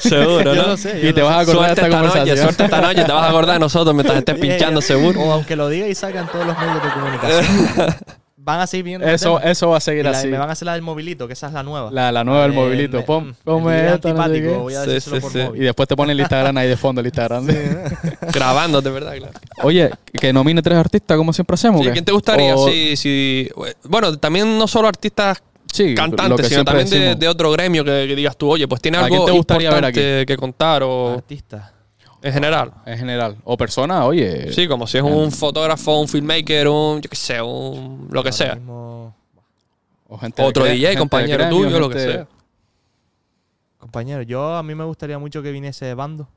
[SPEAKER 3] seguro, ¿no? y te vas a acordar de esta, Noche, esta noche, te vas a acordar de nosotros mientras estés pinchando, seguro. O aunque lo diga y sacan todos los medios de
[SPEAKER 2] comunicación
[SPEAKER 3] van a seguir viendo. Eso, eso va a seguir así. Me van a hacer la del movilito, que esa es la nueva. La,
[SPEAKER 2] la nueva del eh, movilito. voy a sí, por sí. Y después te ponen el Instagram ahí de fondo, el Instagram.
[SPEAKER 1] Grabándote, ¿verdad?
[SPEAKER 2] Oye, que nomine tres artistas, como siempre hacemos. ¿Quién te gustaría?
[SPEAKER 1] Bueno, también no solo artistas cantantes, sino también de, otro gremio que, digas tú, oye, pues tiene algo te gustaría ver que contar o... En general. En general. O persona, oye. Sí, como si es un fotógrafo, un filmmaker, un, yo qué sé, un, lo que sea. O gente Otro DJ, compañero tuyo, lo que sea.
[SPEAKER 3] Compañero, yo a mí me gustaría mucho que viniese Bando.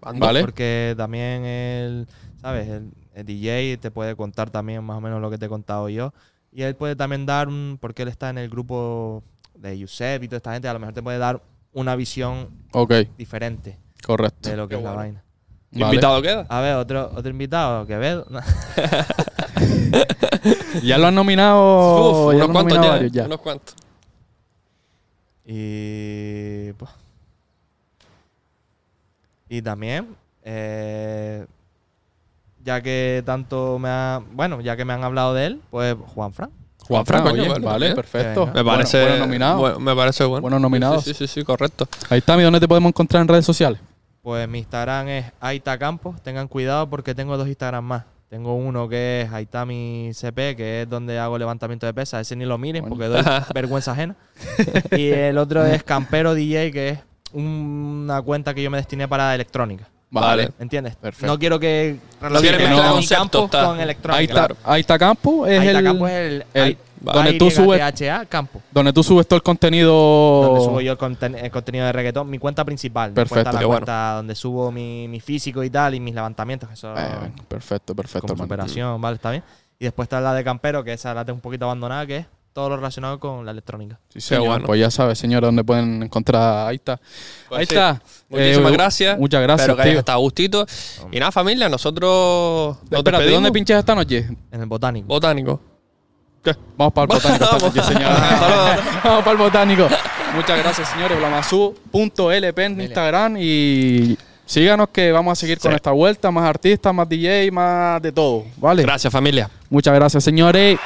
[SPEAKER 3] Bando. Vale. Porque también él, ¿sabes? El, DJ te puede contar también más o menos lo que te he contado yo. Y él puede también dar, porque él está en el grupo de Yusef y toda esta gente, a lo mejor te puede dar una visión okay. diferente. Correcto. De lo que es la vaina. ¿Invitado queda? A ver, otro, otro invitado, veo
[SPEAKER 2] ya lo han
[SPEAKER 1] nominado. unos cuantos ya. Unos cuantos.
[SPEAKER 3] Y. Pues, y también. Eh, ya que tanto me ha, bueno, ya que me han hablado de él, pues Juan Fran. Juan Fran, Frank, vale, perfecto. Me parece bueno, nominado. me parece bueno. Bueno nominado. Sí, sí, sí, sí, correcto.
[SPEAKER 2] Ahí está, ¿y dónde te podemos encontrar en redes sociales?
[SPEAKER 3] Pues mi Instagram es Aita Tengan cuidado porque tengo dos Instagram más. Tengo uno que es Aitami CP, que es donde hago levantamiento de pesas. Ese ni lo miren porque doy vergüenza ajena. Y el otro es Campero DJ, que es una cuenta que yo me destiné para electrónica.
[SPEAKER 2] Vale. ¿Entiendes? Perfecto.
[SPEAKER 3] No quiero que relacionen con electrónica.
[SPEAKER 2] Ahí Campo. Es el, el donde tú subes campo. Donde tú subes todo el contenido. Donde subo
[SPEAKER 3] yo el, contenido de reggaetón, mi cuenta principal. Perfecto, la cuenta donde subo mi, físico y tal y mis levantamientos. Eso, eh,
[SPEAKER 2] perfecto, perfecto. vale,
[SPEAKER 3] está Y después está la de campero, que esa la tengo un poquito abandonada, que es todo lo relacionado con la electrónica. Sí, Bueno, pues ya
[SPEAKER 2] sabes, señora, dónde pueden encontrar. Ahí está. Pues ahí está. Muchísimas eh, gracias. Muchas gracias. Está
[SPEAKER 1] gustito. Y nada, familia, nosotros. Espérate, ¿dónde
[SPEAKER 2] pinches esta noche? En el botánico. Botánico. Vamos para el botánico. Vamos para el botánico. Muchas gracias, señores. Blamazú.lp en Instagram y síganos que vamos a seguir con esta vuelta. Más artistas, más DJ, más de todo. ¿Vale? Gracias, familia. Muchas gracias, señores.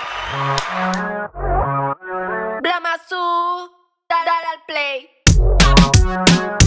[SPEAKER 2] Blamazú, dale al play.